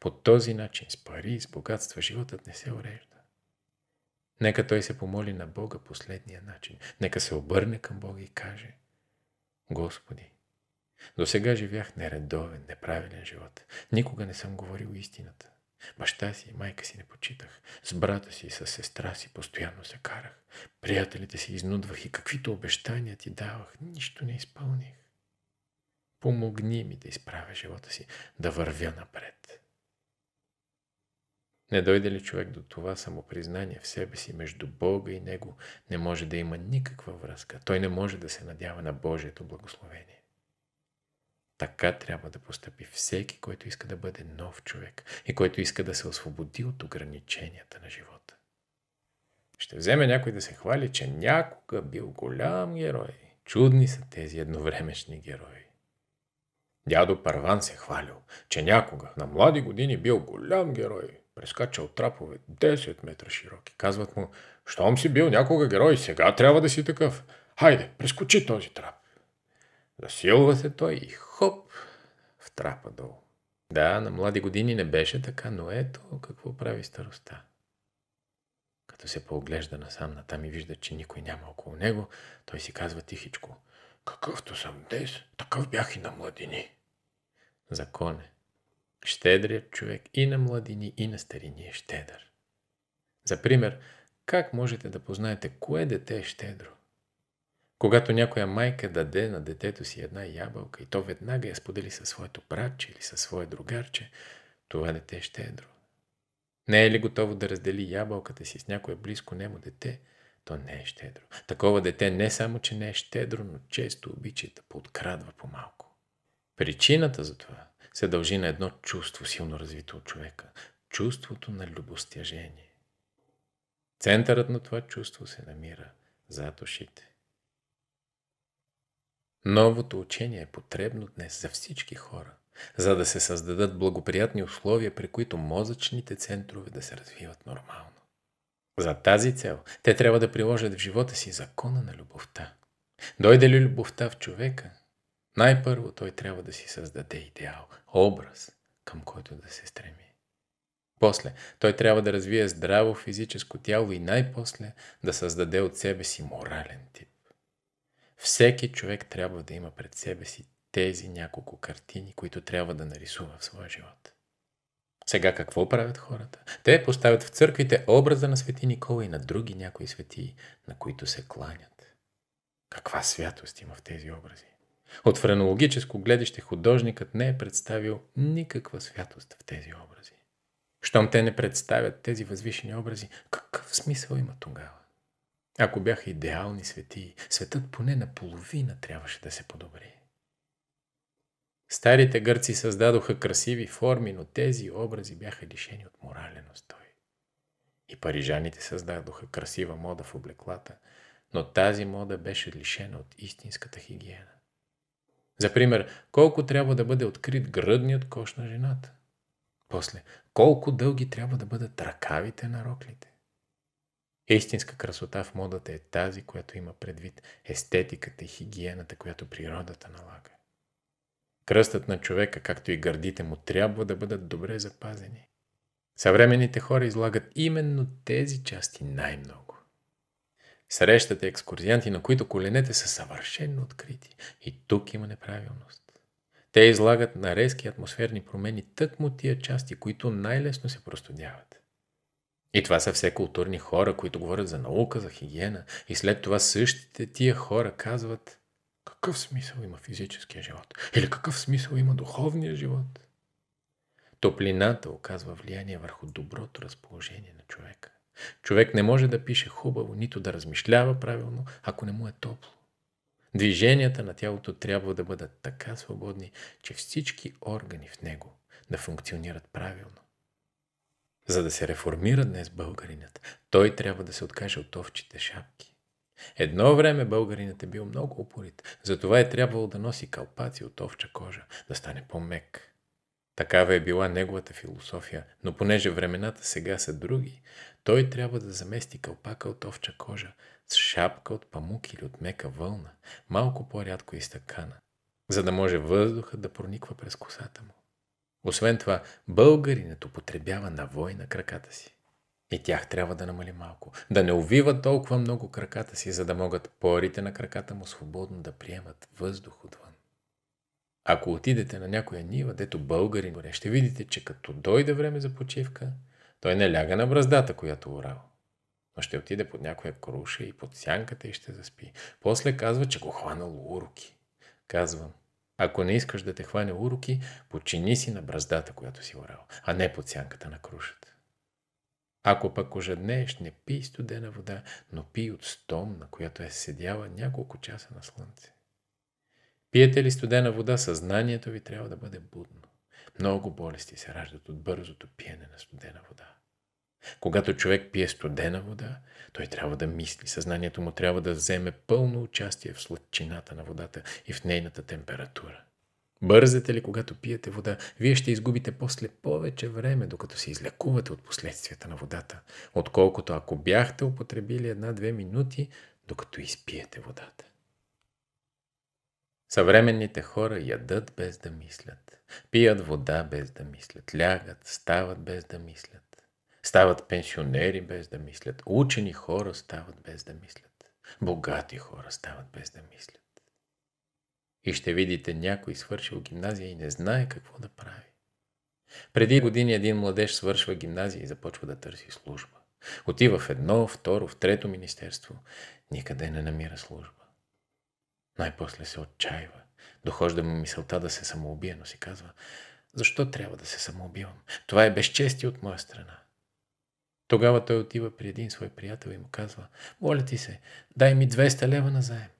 По този начин, с пари, с богатства, животът не се урежда. Нека той се помоли на Бога последния начин. Нека се обърне към Бога и каже Господи, до сега живях нередовен, неправилен живот. Никога не съм говорил истината. Баща си и майка си не почитах. С брата си и с сестра си постоянно се карах. Приятелите си изнудвах и каквито обещания ти давах, нищо не изпълних. Помогни ми да изправя живота си, да вървя напред. Не дойде ли човек до това самопризнание в себе си между Бога и Него, не може да има никаква връзка. Той не може да се надява на Божието благословение. Така трябва да постъпи всеки, който иска да бъде нов човек и който иска да се освободи от ограниченията на живота. Ще вземе някой да се хвали, че някога бил голям герой. Чудни са тези едновремешни герои. Дядо Парван се хвалил, че някога на млади години бил голям герой. Прескачал трапове 10 метра широки. Казват му, щом си бил някога герой, сега трябва да си такъв. Хайде, прескочи този трап. Засилва се той и хоп в трапа долу. Да, на млади години не беше така, но ето какво прави староста. Като се поглежда насам натам и вижда, че никой няма около него, той си казва тихичко. Какъвто съм днес, такъв бях и на младини. Законе. Щедрият човек и на младини, и на старини е щедър. За пример, как можете да познаете кое дете е щедро? Когато някоя майка даде на детето си една ябълка и то веднага я сподели със своето братче или със свое другарче, това дете е щедро. Не е ли готово да раздели ябълката си с някое близко немо дете, то не е щедро. Такова дете не само, че не е щедро, но често обича да подкрадва по-малко. Причината за това се дължи на едно чувство, силно развито от човека. Чувството на любостяжение. Центърът на това чувство се намира зад ушите. Новото учение е потребно днес за всички хора, за да се създадат благоприятни условия, при които мозъчните центрове да се развиват нормално. За тази цел те трябва да приложат в живота си закона на любовта. Дойде ли любовта в човека, най-първо той трябва да си създаде идеал, образ, към който да се стреми. После той трябва да развие здраво физическо тяло и най-после да създаде от себе си морален тип. Всеки човек трябва да има пред себе си тези няколко картини, които трябва да нарисува в своя живот. Сега какво правят хората? Те поставят в църквите образа на свети Никола и на други някои светии, на които се кланят. Каква святост има в тези образи? От френологическо гледаще художникът не е представил никаква святост в тези образи. Щом те не представят тези възвишени образи, какъв смисъл има тогава? Ако бяха идеални свети, светът поне наполовина трябваше да се подобри. Старите гърци създадоха красиви форми, но тези образи бяха лишени от морален устой. И парижаните създадоха красива мода в облеклата, но тази мода беше лишена от истинската хигиена. За пример, колко трябва да бъде открит гръдният кош на жената? После, колко дълги трябва да бъдат ръкавите на роклите? Истинска красота в модата е тази, която има предвид естетиката и хигиената, която природата налага. Кръстът на човека, както и гърдите му, трябва да бъдат добре запазени. Съвременните хора излагат именно тези части най-много. Срещате екскурзианти, на които коленете са съвършенно открити. И тук има неправилност. Те излагат на резки атмосферни промени тъкмо тия части, които най-лесно се простудяват. И това са все културни хора, които говорят за наука, за хигиена. И след това същите тия хора казват какъв смисъл има физическия живот? Или какъв смисъл има духовния живот? Топлината оказва влияние върху доброто разположение на човека. Човек не може да пише хубаво, нито да размишлява правилно, ако не му е топло. Движенията на тялото трябва да бъдат така свободни, че всички органи в него да функционират правилно. За да се реформира днес българинът, той трябва да се откаже от овчите шапки. Едно време българинът е бил много упорит, затова е трябвало да носи калпаци от овча кожа, да стане по-мек. Такава е била неговата философия, но понеже времената сега са други, той трябва да замести кълпака от овча кожа с шапка от памук или от мека вълна, малко по-рядко изтъкана, за да може въздуха да прониква през косата му. Освен това, българинът употребява навой на краката си. И тях трябва да намали малко. Да не увива толкова много краката си, за да могат порите на краката му свободно да приемат въздух отвън. Ако отидете на някоя нива, дето българин горе, ще видите, че като дойде време за почивка, той не ляга на браздата, която орал. Но ще отиде под някоя круша и под сянката и ще заспи. После казва, че го хванал уроки. Казвам, ако не искаш да те хване уроки, почини си на браздата, която си орал, а не под сянката на крушата. Ако пък ожеднееш, не пий студена вода, но пий от стом, на която е седяла няколко часа на слънце. Пиете ли студена вода, съзнанието ви трябва да бъде будно. Много болести се раждат от бързото пиене на студена вода. Когато човек пие студена вода, той трябва да мисли. Съзнанието му трябва да вземе пълно участие в сладчината на водата и в нейната температура. Бързате ли, когато пиете вода, вие ще изгубите после повече време, докато се излекувате от последствията на водата, отколкото ако бяхте употребили една-две минути, докато изпиете водата. Съвременните хора ядат без да мислят, пият вода без да мислят, лягат, стават без да мислят. Стават пенсионери без да мислят. Учени хора стават без да мислят. Богати хора стават без да мислят. И ще видите някой свършил гимназия и не знае какво да прави. Преди години един младеж свършва гимназия и започва да търси служба. Отива в едно, второ, в трето министерство. Никъде не намира служба. Най-после се отчаива. Дохожда му мисълта да се самоубие, но си казва, защо трябва да се самоубивам? Това е безчестие от моя страна. Тогава той отива при един свой приятел и му казва, моля ти се, дай ми 200 лева на заем.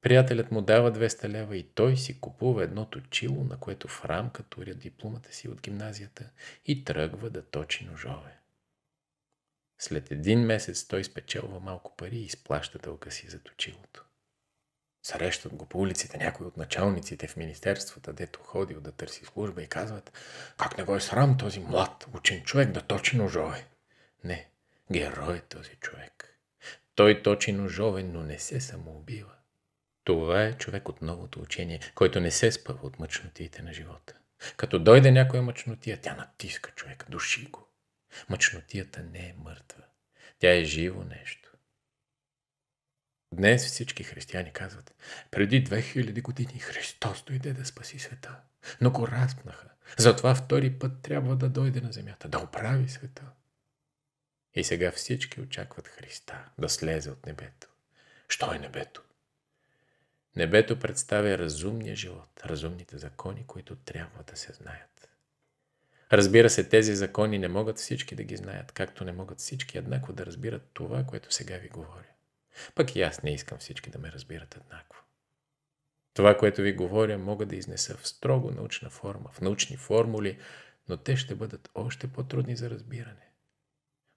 Приятелят му дава 200 лева и той си купува едното чило, на което в рамка туря дипломата си от гимназията и тръгва да точи ножове. След един месец той спечелва малко пари и изплаща дълга си за точилото. Срещат го по улиците някои от началниците в министерствата, дето ходил да търси служба и казват как не го е срам този млад учен човек да точи ножове. Не, герой е този човек. Той точи ножовен, но не се самоубива. Това е човек от новото учение, който не се спъва от мъчнотиите на живота. Като дойде някоя мъчнотия, тя натиска човека, души го. Мъчнотията не е мъртва. Тя е живо нещо. Днес всички християни казват, преди 2000 години Христос дойде да спаси света, но го разпнаха. Затова втори път трябва да дойде на земята, да оправи света. И сега всички очакват Христа да слезе от небето. Що е небето? Небето представя разумния живот, разумните закони, които трябва да се знаят. Разбира се, тези закони не могат всички да ги знаят, както не могат всички еднакво да разбират това, което сега ви говоря. Пък и аз не искам всички да ме разбират еднакво. Това, което ви говоря, мога да изнеса в строго научна форма, в научни формули, но те ще бъдат още по-трудни за разбиране.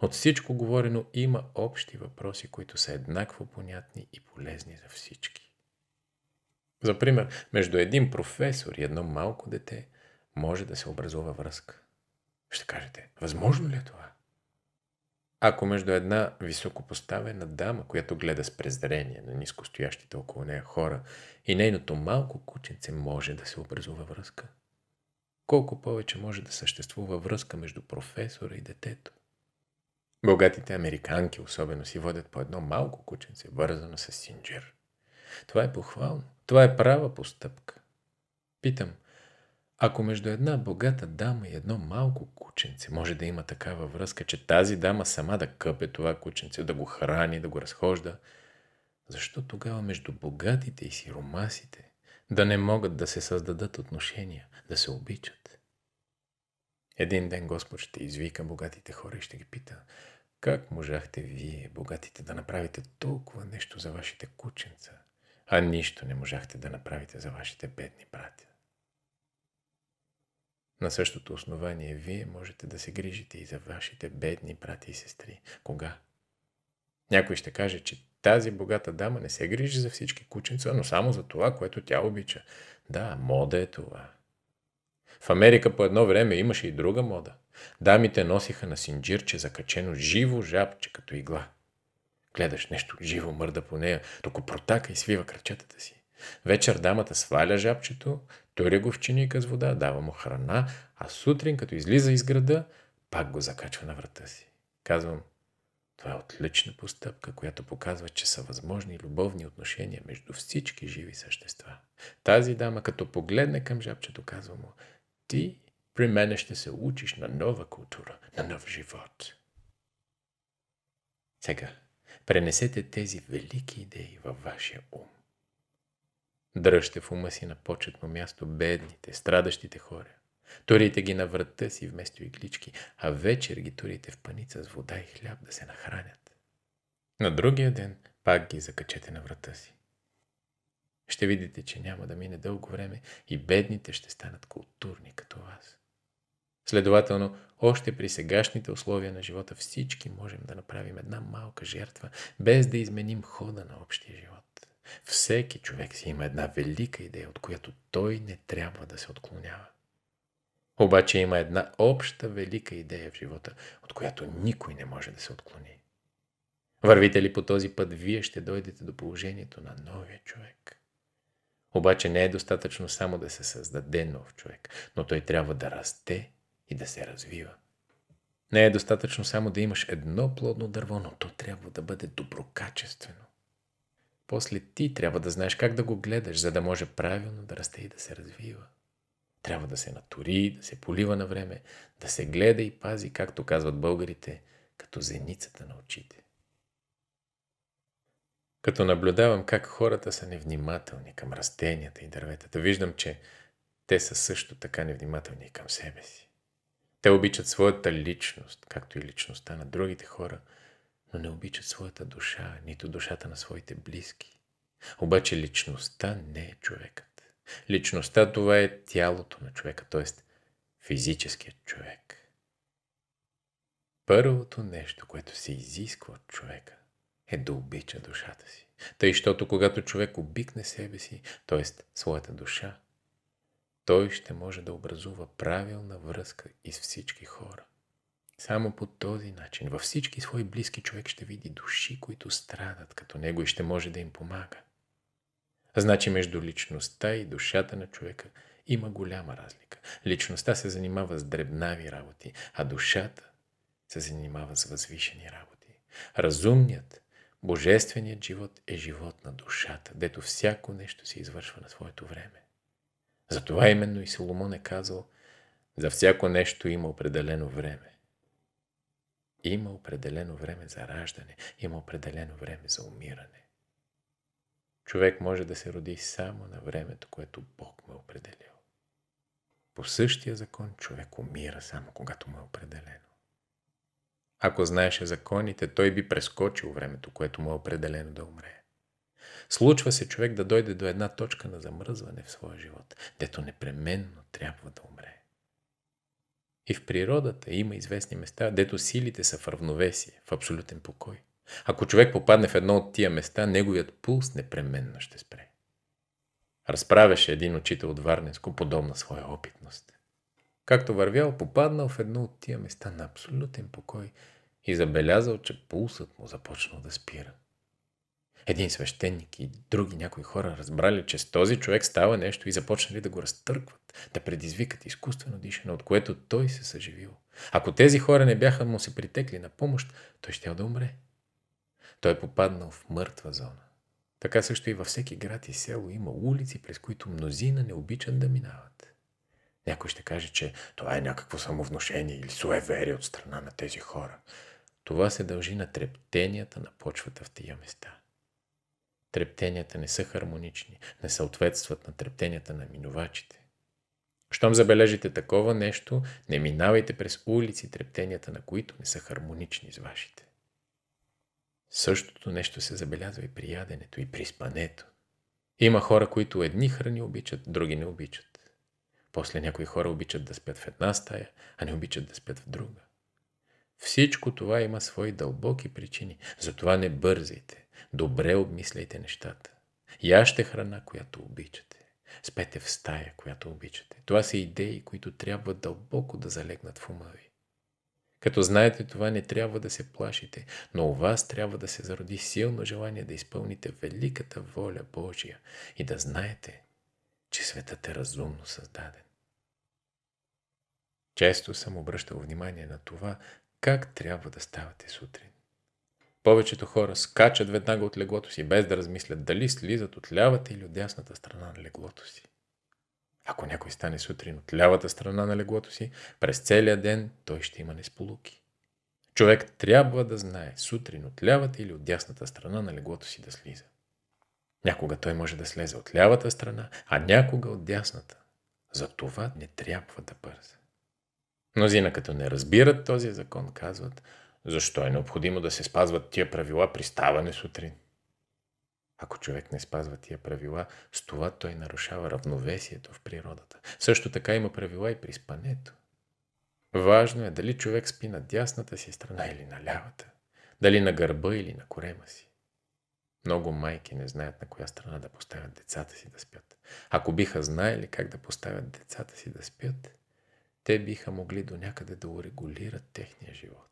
От всичко говорено има общи въпроси, които са еднакво понятни и полезни за всички. За пример, между един професор и едно малко дете може да се образува връзка. Ще кажете, възможно ли е това? Ако между една високопоставена дама, която гледа с презрение на нискостоящите около нея хора и нейното малко кученце може да се образува връзка, колко повече може да съществува връзка между професора и детето? Богатите американки особено си водят по едно малко кученце, вързано с синджир. Това е похвално. Това е права постъпка. Питам, ако между една богата дама и едно малко кученце може да има такава връзка, че тази дама сама да къпе това кученце, да го храни, да го разхожда, защо тогава между богатите и сиромасите да не могат да се създадат отношения, да се обичат? Един ден Господ ще извика богатите хора и ще ги пита – как можахте вие, богатите, да направите толкова нещо за вашите кученца, а нищо не можахте да направите за вашите бедни братя? На същото основание вие можете да се грижите и за вашите бедни брати и сестри. Кога? Някой ще каже, че тази богата дама не се грижи за всички кученца, но само за това, което тя обича. Да, мода е това. В Америка по едно време имаше и друга мода – Дамите носиха на синджирче закачено живо жабче като игла. Гледаш нещо живо, мърда по нея, току протака и свива кръчетата си. Вечер дамата сваля жабчето, туря го в чиника с вода, дава му храна, а сутрин, като излиза из града, пак го закачва на врата си. Казвам, това е отлична постъпка, която показва, че са възможни любовни отношения между всички живи същества. Тази дама, като погледне към жабчето, казва му, ти при мене ще се учиш на нова култура, на нов живот. Сега, пренесете тези велики идеи във вашия ум. Дръжте в ума си на почетно място бедните, страдащите хора. Турите ги на врата си вместо иглички, а вечер ги турите в паница с вода и хляб да се нахранят. На другия ден пак ги закачете на врата си. Ще видите, че няма да мине дълго време и бедните ще станат културни като вас. Следователно, още при сегашните условия на живота всички можем да направим една малка жертва, без да изменим хода на общия живот. Всеки човек си има една велика идея, от която той не трябва да се отклонява. Обаче има една обща велика идея в живота, от която никой не може да се отклони. Вървите ли по този път, вие ще дойдете до положението на новия човек. Обаче не е достатъчно само да се създаде нов човек, но той трябва да расте и да се развива. Не е достатъчно само да имаш едно плодно дърво, но то трябва да бъде доброкачествено. После ти трябва да знаеш как да го гледаш, за да може правилно да расте и да се развива. Трябва да се натори, да се полива на време, да се гледа и пази, както казват българите, като зеницата на очите. Като наблюдавам как хората са невнимателни към растенията и дърветата, виждам, че те са също така невнимателни и към себе си. Те обичат своята личност, както и личността на другите хора, но не обичат своята душа, нито душата на своите близки. Обаче личността не е човекът. Личността това е тялото на човека, т.е. физическият човек. Първото нещо, което се изисква от човека, е да обича душата си. Тъй, щото когато човек обикне себе си, т.е. своята душа, той ще може да образува правилна връзка из всички хора. Само по този начин във всички свои близки човек ще види души, които страдат като него и ще може да им помага. Значи между личността и душата на човека има голяма разлика. Личността се занимава с дребнави работи, а душата се занимава с възвишени работи. Разумният, божественият живот е живот на душата, дето всяко нещо се извършва на своето време. Затова именно и Соломон е казал, за всяко нещо има определено време. Има определено време за раждане, има определено време за умиране. Човек може да се роди само на времето, което Бог му е определил. По същия закон човек умира само когато му е определено. Ако знаеше законите, той би прескочил времето, което му е определено да умре. Случва се човек да дойде до една точка на замръзване в своя живот, дето непременно трябва да умре. И в природата има известни места, дето силите са в равновесие, в абсолютен покой. Ако човек попадне в едно от тия места, неговият пулс непременно ще спре. Разправяше един учител от Варненско, подобна своя опитност. Както вървял, попаднал в едно от тия места на абсолютен покой и забелязал, че пулсът му започнал да спира един свещеник и други някои хора разбрали, че с този човек става нещо и започнали да го разтъркват, да предизвикат изкуствено дишане, от което той се съживил. Ако тези хора не бяха му се притекли на помощ, той ще да умре. Той е попаднал в мъртва зона. Така също и във всеки град и село има улици, през които мнозина не обичат да минават. Някой ще каже, че това е някакво самовношение или суеверие от страна на тези хора. Това се дължи на трептенията на почвата в тия места трептенията не са хармонични, не съответстват на трептенията на минувачите. Щом забележите такова нещо, не минавайте през улици, трептенията на които не са хармонични с вашите. Същото нещо се забелязва и при яденето, и при спането. Има хора, които едни храни обичат, други не обичат. После някои хора обичат да спят в една стая, а не обичат да спят в друга. Всичко това има свои дълбоки причини, затова не бързайте. Добре обмисляйте нещата. Яще храна, която обичате. Спете в стая, която обичате. Това са идеи, които трябва дълбоко да залегнат в ума ви. Като знаете това, не трябва да се плашите, но у вас трябва да се зароди силно желание да изпълните великата воля Божия и да знаете, че светът е разумно създаден. Често съм обръщал внимание на това, как трябва да ставате сутрин. Повечето хора скачат веднага от леглото си, без да размислят дали слизат от лявата или от дясната страна на леглото си. Ако някой стане сутрин от лявата страна на леглото си, през целия ден той ще има несполуки. Човек трябва да знае сутрин от лявата или от дясната страна на леглото си да слиза. Някога той може да слезе от лявата страна, а някога от дясната. За това не трябва да бърза. Мнозина като не разбират този закон казват – защо е необходимо да се спазват тия правила при ставане сутрин? Ако човек не спазва тия правила, с това той нарушава равновесието в природата. Също така има правила и при спането. Важно е дали човек спи на дясната си страна или на лявата, дали на гърба или на корема си. Много майки не знаят на коя страна да поставят децата си да спят. Ако биха знаели как да поставят децата си да спят, те биха могли до някъде да урегулират техния живот.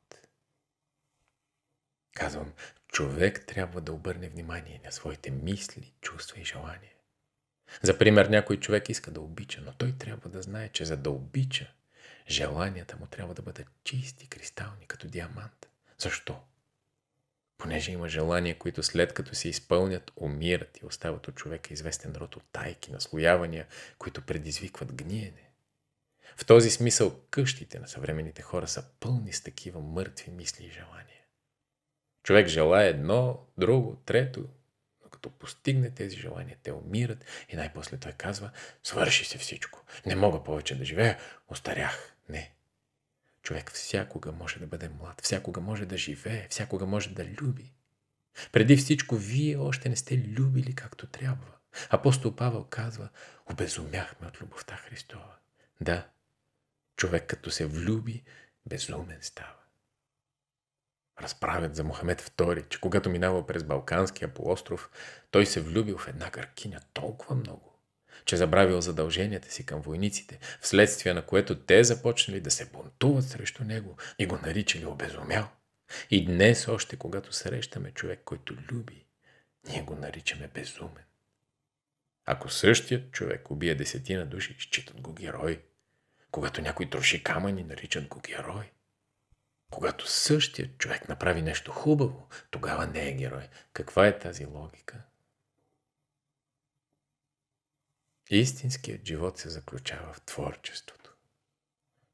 Казвам, човек трябва да обърне внимание на своите мисли, чувства и желания. За пример, някой човек иска да обича, но той трябва да знае, че за да обича, желанията му трябва да бъдат чисти, кристални, като диамант. Защо? Понеже има желания, които след като се изпълнят, умират и остават от човека известен род от тайки, наслоявания, които предизвикват гниене. В този смисъл къщите на съвременните хора са пълни с такива мъртви мисли и желания. Човек желая едно, друго, трето, но като постигне тези желания, те умират и най-после той казва, свърши се всичко, не мога повече да живея, остарях. Не. Човек всякога може да бъде млад, всякога може да живее, всякога може да люби. Преди всичко, вие още не сте любили както трябва. Апостол Павел казва, обезумяхме от любовта Христова. Да, човек като се влюби, безумен става разправят за Мохамед II, че когато минава през Балканския полуостров, той се влюбил в една гъркиня толкова много, че забравил задълженията си към войниците, вследствие на което те започнали да се бунтуват срещу него и го наричали обезумял. И днес още, когато срещаме човек, който люби, ние го наричаме безумен. Ако същият човек убие десетина души, считат го герой. Когато някой троши камъни, наричат го герой. Когато същия човек направи нещо хубаво, тогава не е герой. Каква е тази логика? Истинският живот се заключава в творчеството.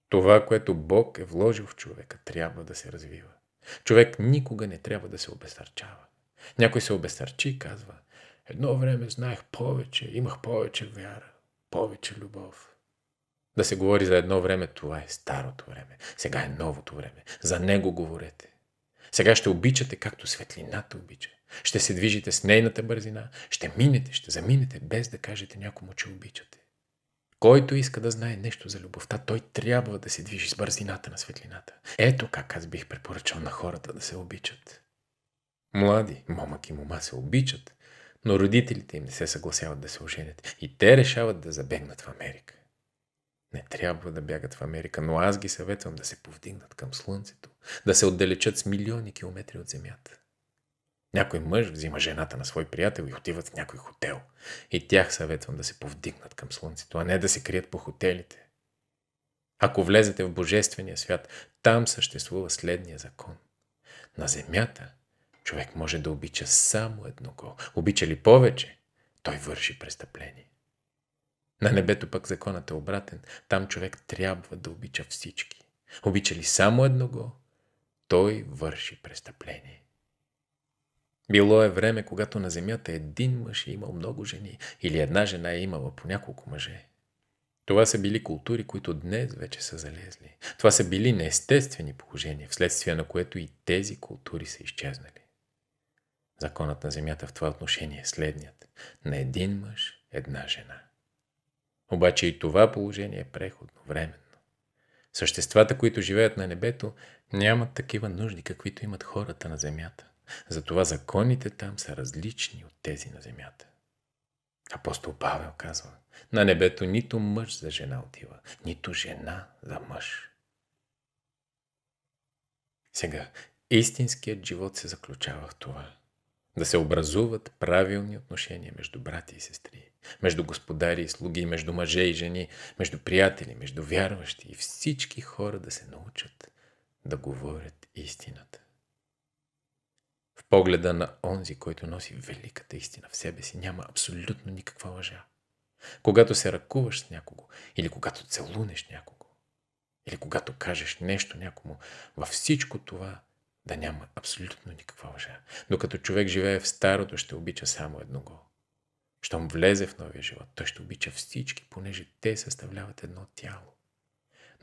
Това, което Бог е вложил в човека, трябва да се развива. Човек никога не трябва да се обесърчава. Някой се обесърчи и казва, едно време знаех повече, имах повече вяра, повече любов. Да се говори за едно време, това е старото време. Сега е новото време. За него говорете. Сега ще обичате, както светлината обича. Ще се движите с нейната бързина. Ще минете, ще заминете, без да кажете някому, че обичате. Който иска да знае нещо за любовта, той трябва да се движи с бързината на светлината. Ето как аз бих препоръчал на хората да се обичат. Млади, момък и мома се обичат, но родителите им не се съгласяват да се оженят и те решават да забегнат в Америка. Не трябва да бягат в Америка, но аз ги съветвам да се повдигнат към Слънцето, да се отдалечат с милиони километри от Земята. Някой мъж взима жената на свой приятел и отиват в някой хотел. И тях съветвам да се повдигнат към Слънцето, а не да се крият по хотелите. Ако влезете в Божествения свят, там съществува следния закон. На Земята човек може да обича само го. Обича ли повече, той върши престъпление. На небето пък законът е обратен. Там човек трябва да обича всички. Обича ли само едного, той върши престъпление. Било е време, когато на земята един мъж е имал много жени или една жена е имала по няколко мъже. Това са били култури, които днес вече са залезли. Това са били неестествени положения, вследствие на което и тези култури са изчезнали. Законът на земята в това отношение е следният. На един мъж една жена. Обаче и това положение е преходно, временно. Съществата, които живеят на небето, нямат такива нужди, каквито имат хората на земята. Затова законите там са различни от тези на земята. Апостол Павел казва, на небето нито мъж за жена отива, нито жена за мъж. Сега, истинският живот се заключава в това – да се образуват правилни отношения между брати и сестри, между господари и слуги, между мъже и жени, между приятели, между вярващи и всички хора да се научат да говорят истината. В погледа на онзи, който носи великата истина в себе си, няма абсолютно никаква лъжа. Когато се ръкуваш с някого, или когато целунеш някого, или когато кажеш нещо някому, във всичко това – да няма абсолютно никаква лъжа. Докато човек живее в старото, ще обича само едно го. Щом влезе в новия живот, той ще обича всички, понеже те съставляват едно тяло.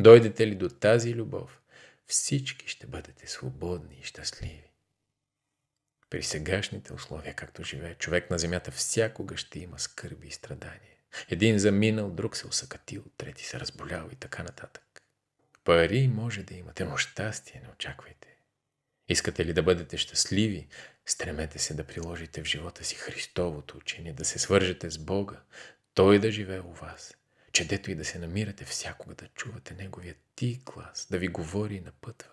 Дойдете ли до тази любов, всички ще бъдете свободни и щастливи. При сегашните условия, както живее човек на земята, всякога ще има скърби и страдания. Един заминал, друг се усъкатил, трети се разболял и така нататък. Пари може да имате, но щастие не очаквайте. Искате ли да бъдете щастливи? Стремете се да приложите в живота си Христовото учение, да се свържете с Бога, Той да живее у вас, чедето и да се намирате всякога да чувате Неговия ти глас, да ви говори и напътва.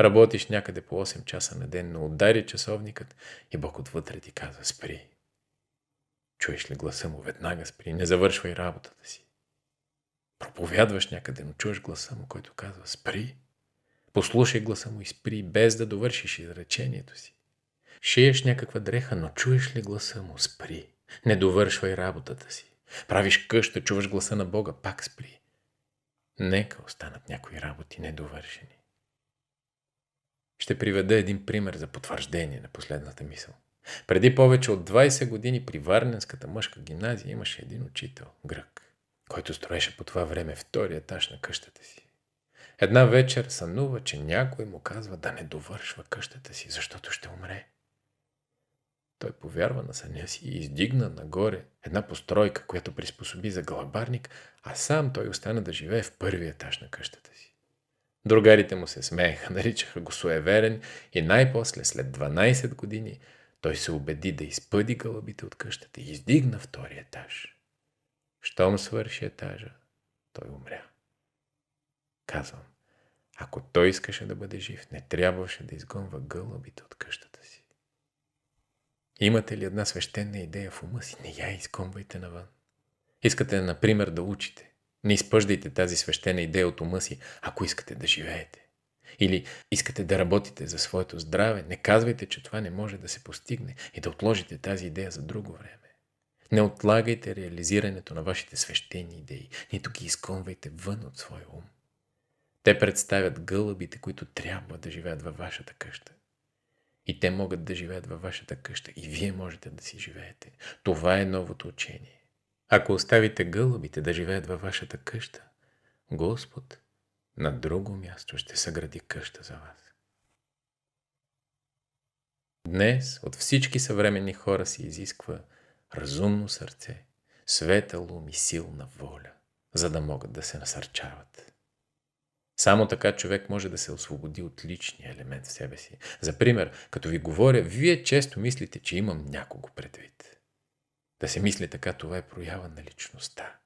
Работиш някъде по 8 часа на ден, но удари часовникът и Бог отвътре ти казва спри. Чуеш ли гласа му, веднага спри, не завършвай работата си. Проповядваш някъде, но чуеш гласа му, който казва спри. Послушай гласа му и спри, без да довършиш изречението си. Шиеш някаква дреха, но чуеш ли гласа му? Спри. Не довършвай работата си. Правиш къща, чуваш гласа на Бога, пак спри. Нека останат някои работи недовършени. Ще приведа един пример за потвърждение на последната мисъл. Преди повече от 20 години при Варненската мъжка гимназия имаше един учител, грък, който строеше по това време втория етаж на къщата си. Една вечер сънува, че някой му казва да не довършва къщата си, защото ще умре. Той повярва на съня си и издигна нагоре една постройка, която приспособи за галабарник, а сам той остана да живее в първия етаж на къщата си. Другарите му се смееха, наричаха го суеверен и най-после, след 12 години, той се убеди да изпъди гълъбите от къщата и издигна втория етаж. Щом свърши етажа, той умря. Казвам, ако той искаше да бъде жив, не трябваше да изгонва гълъбите от къщата си. Имате ли една свещена идея в ума си? Не я изгонвайте навън. Искате, например, да учите. Не изпъждайте тази свещена идея от ума си, ако искате да живеете. Или искате да работите за своето здраве, не казвайте, че това не може да се постигне и да отложите тази идея за друго време. Не отлагайте реализирането на вашите свещени идеи, нито ги изконвайте вън от своя ум. Те представят гълъбите, които трябва да живеят във вашата къща. И те могат да живеят във вашата къща. И вие можете да си живеете. Това е новото учение. Ако оставите гълъбите да живеят във вашата къща, Господ на друго място ще съгради къща за вас. Днес от всички съвременни хора се изисква разумно сърце, светъл ум и силна воля, за да могат да се насърчават. Само така човек може да се освободи от личния елемент в себе си. За пример, като ви говоря, вие често мислите, че имам някого предвид. Да се мисли така, това е проява на личността.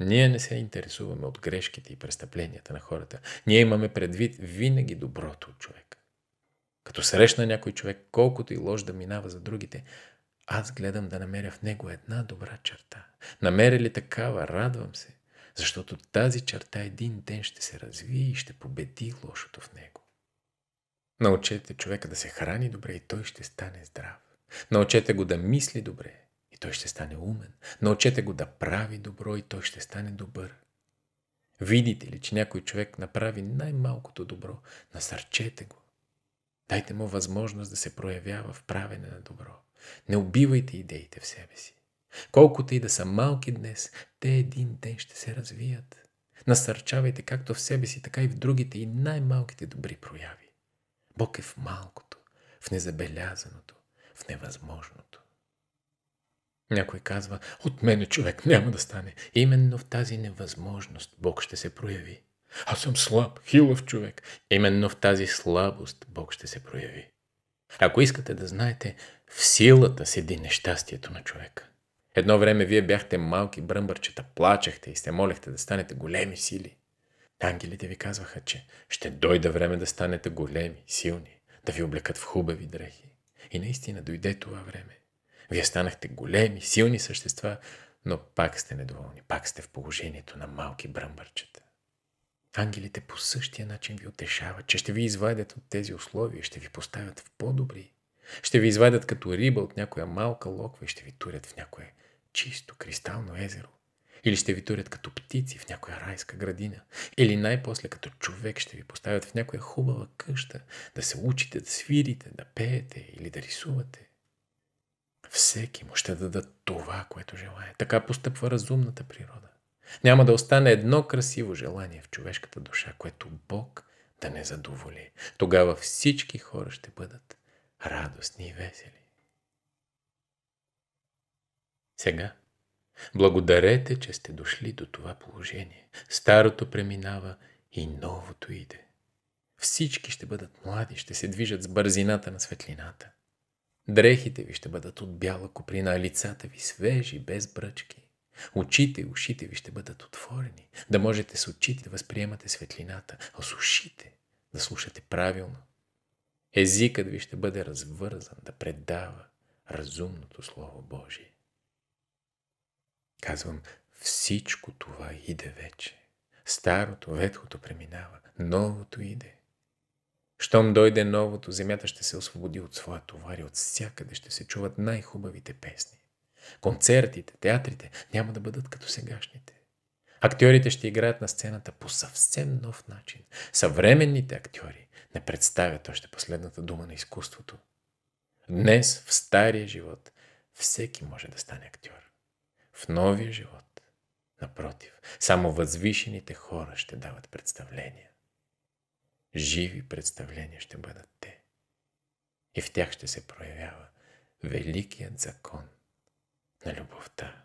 Ние не се интересуваме от грешките и престъпленията на хората. Ние имаме предвид винаги доброто от човека. Като срещна някой човек, колкото и лож да минава за другите, аз гледам да намеря в него една добра черта. Намеря ли такава, радвам се. Защото тази черта един ден ще се развие и ще победи лошото в него. Научете човека да се храни добре и той ще стане здрав. Научете го да мисли добре и той ще стане умен. Научете го да прави добро и той ще стане добър. Видите ли, че някой човек направи най-малкото добро, насърчете го. Дайте му възможност да се проявява в правене на добро. Не убивайте идеите в себе си. Колкото и да са малки днес, те един ден ще се развият. Насърчавайте както в себе си, така и в другите и най-малките добри прояви. Бог е в малкото, в незабелязаното, в невъзможното. Някой казва, от мене човек няма да стане. Именно в тази невъзможност Бог ще се прояви. Аз съм слаб, хилав човек. Именно в тази слабост Бог ще се прояви. Ако искате да знаете, в силата седи нещастието на човека. Едно време вие бяхте малки бръмбърчета, плачехте и се молехте да станете големи сили. Ангелите ви казваха, че ще дойде време да станете големи, силни, да ви облекат в хубави дрехи. И наистина дойде това време. Вие станахте големи, силни същества, но пак сте недоволни, пак сте в положението на малки бръмбърчета. Ангелите по същия начин ви утешават, че ще ви извадят от тези условия и ще ви поставят в по-добри. Ще ви извадят като риба от някоя малка локва и ще ви турят в някое чисто кристално езеро. Или ще ви турят като птици в някоя райска градина. Или най-после като човек ще ви поставят в някоя хубава къща да се учите да свирите, да пеете или да рисувате. Всеки му ще дадат това, което желая. Така постъпва разумната природа. Няма да остане едно красиво желание в човешката душа, което Бог да не задоволи. Тогава всички хора ще бъдат радостни и весели. Сега благодарете, че сте дошли до това положение. Старото преминава и новото иде. Всички ще бъдат млади, ще се движат с бързината на светлината. Дрехите ви ще бъдат от бяла коприна, лицата ви свежи, без бръчки. Очите и ушите ви ще бъдат отворени, да можете с очите да възприемате светлината, а с ушите да слушате правилно. Езикът ви ще бъде развързан да предава разумното Слово Божие. Казвам, всичко това иде вече. Старото, ветхото преминава, новото иде. Щом дойде новото, земята ще се освободи от своя товар и от всякъде ще се чуват най-хубавите песни. Концертите, театрите няма да бъдат като сегашните. Актьорите ще играят на сцената по съвсем нов начин. Съвременните актьори не представят още последната дума на изкуството. Днес, в стария живот, всеки може да стане актьор в новия живот. Напротив, само възвишените хора ще дават представления. Живи представления ще бъдат те. И в тях ще се проявява великият закон на любовта.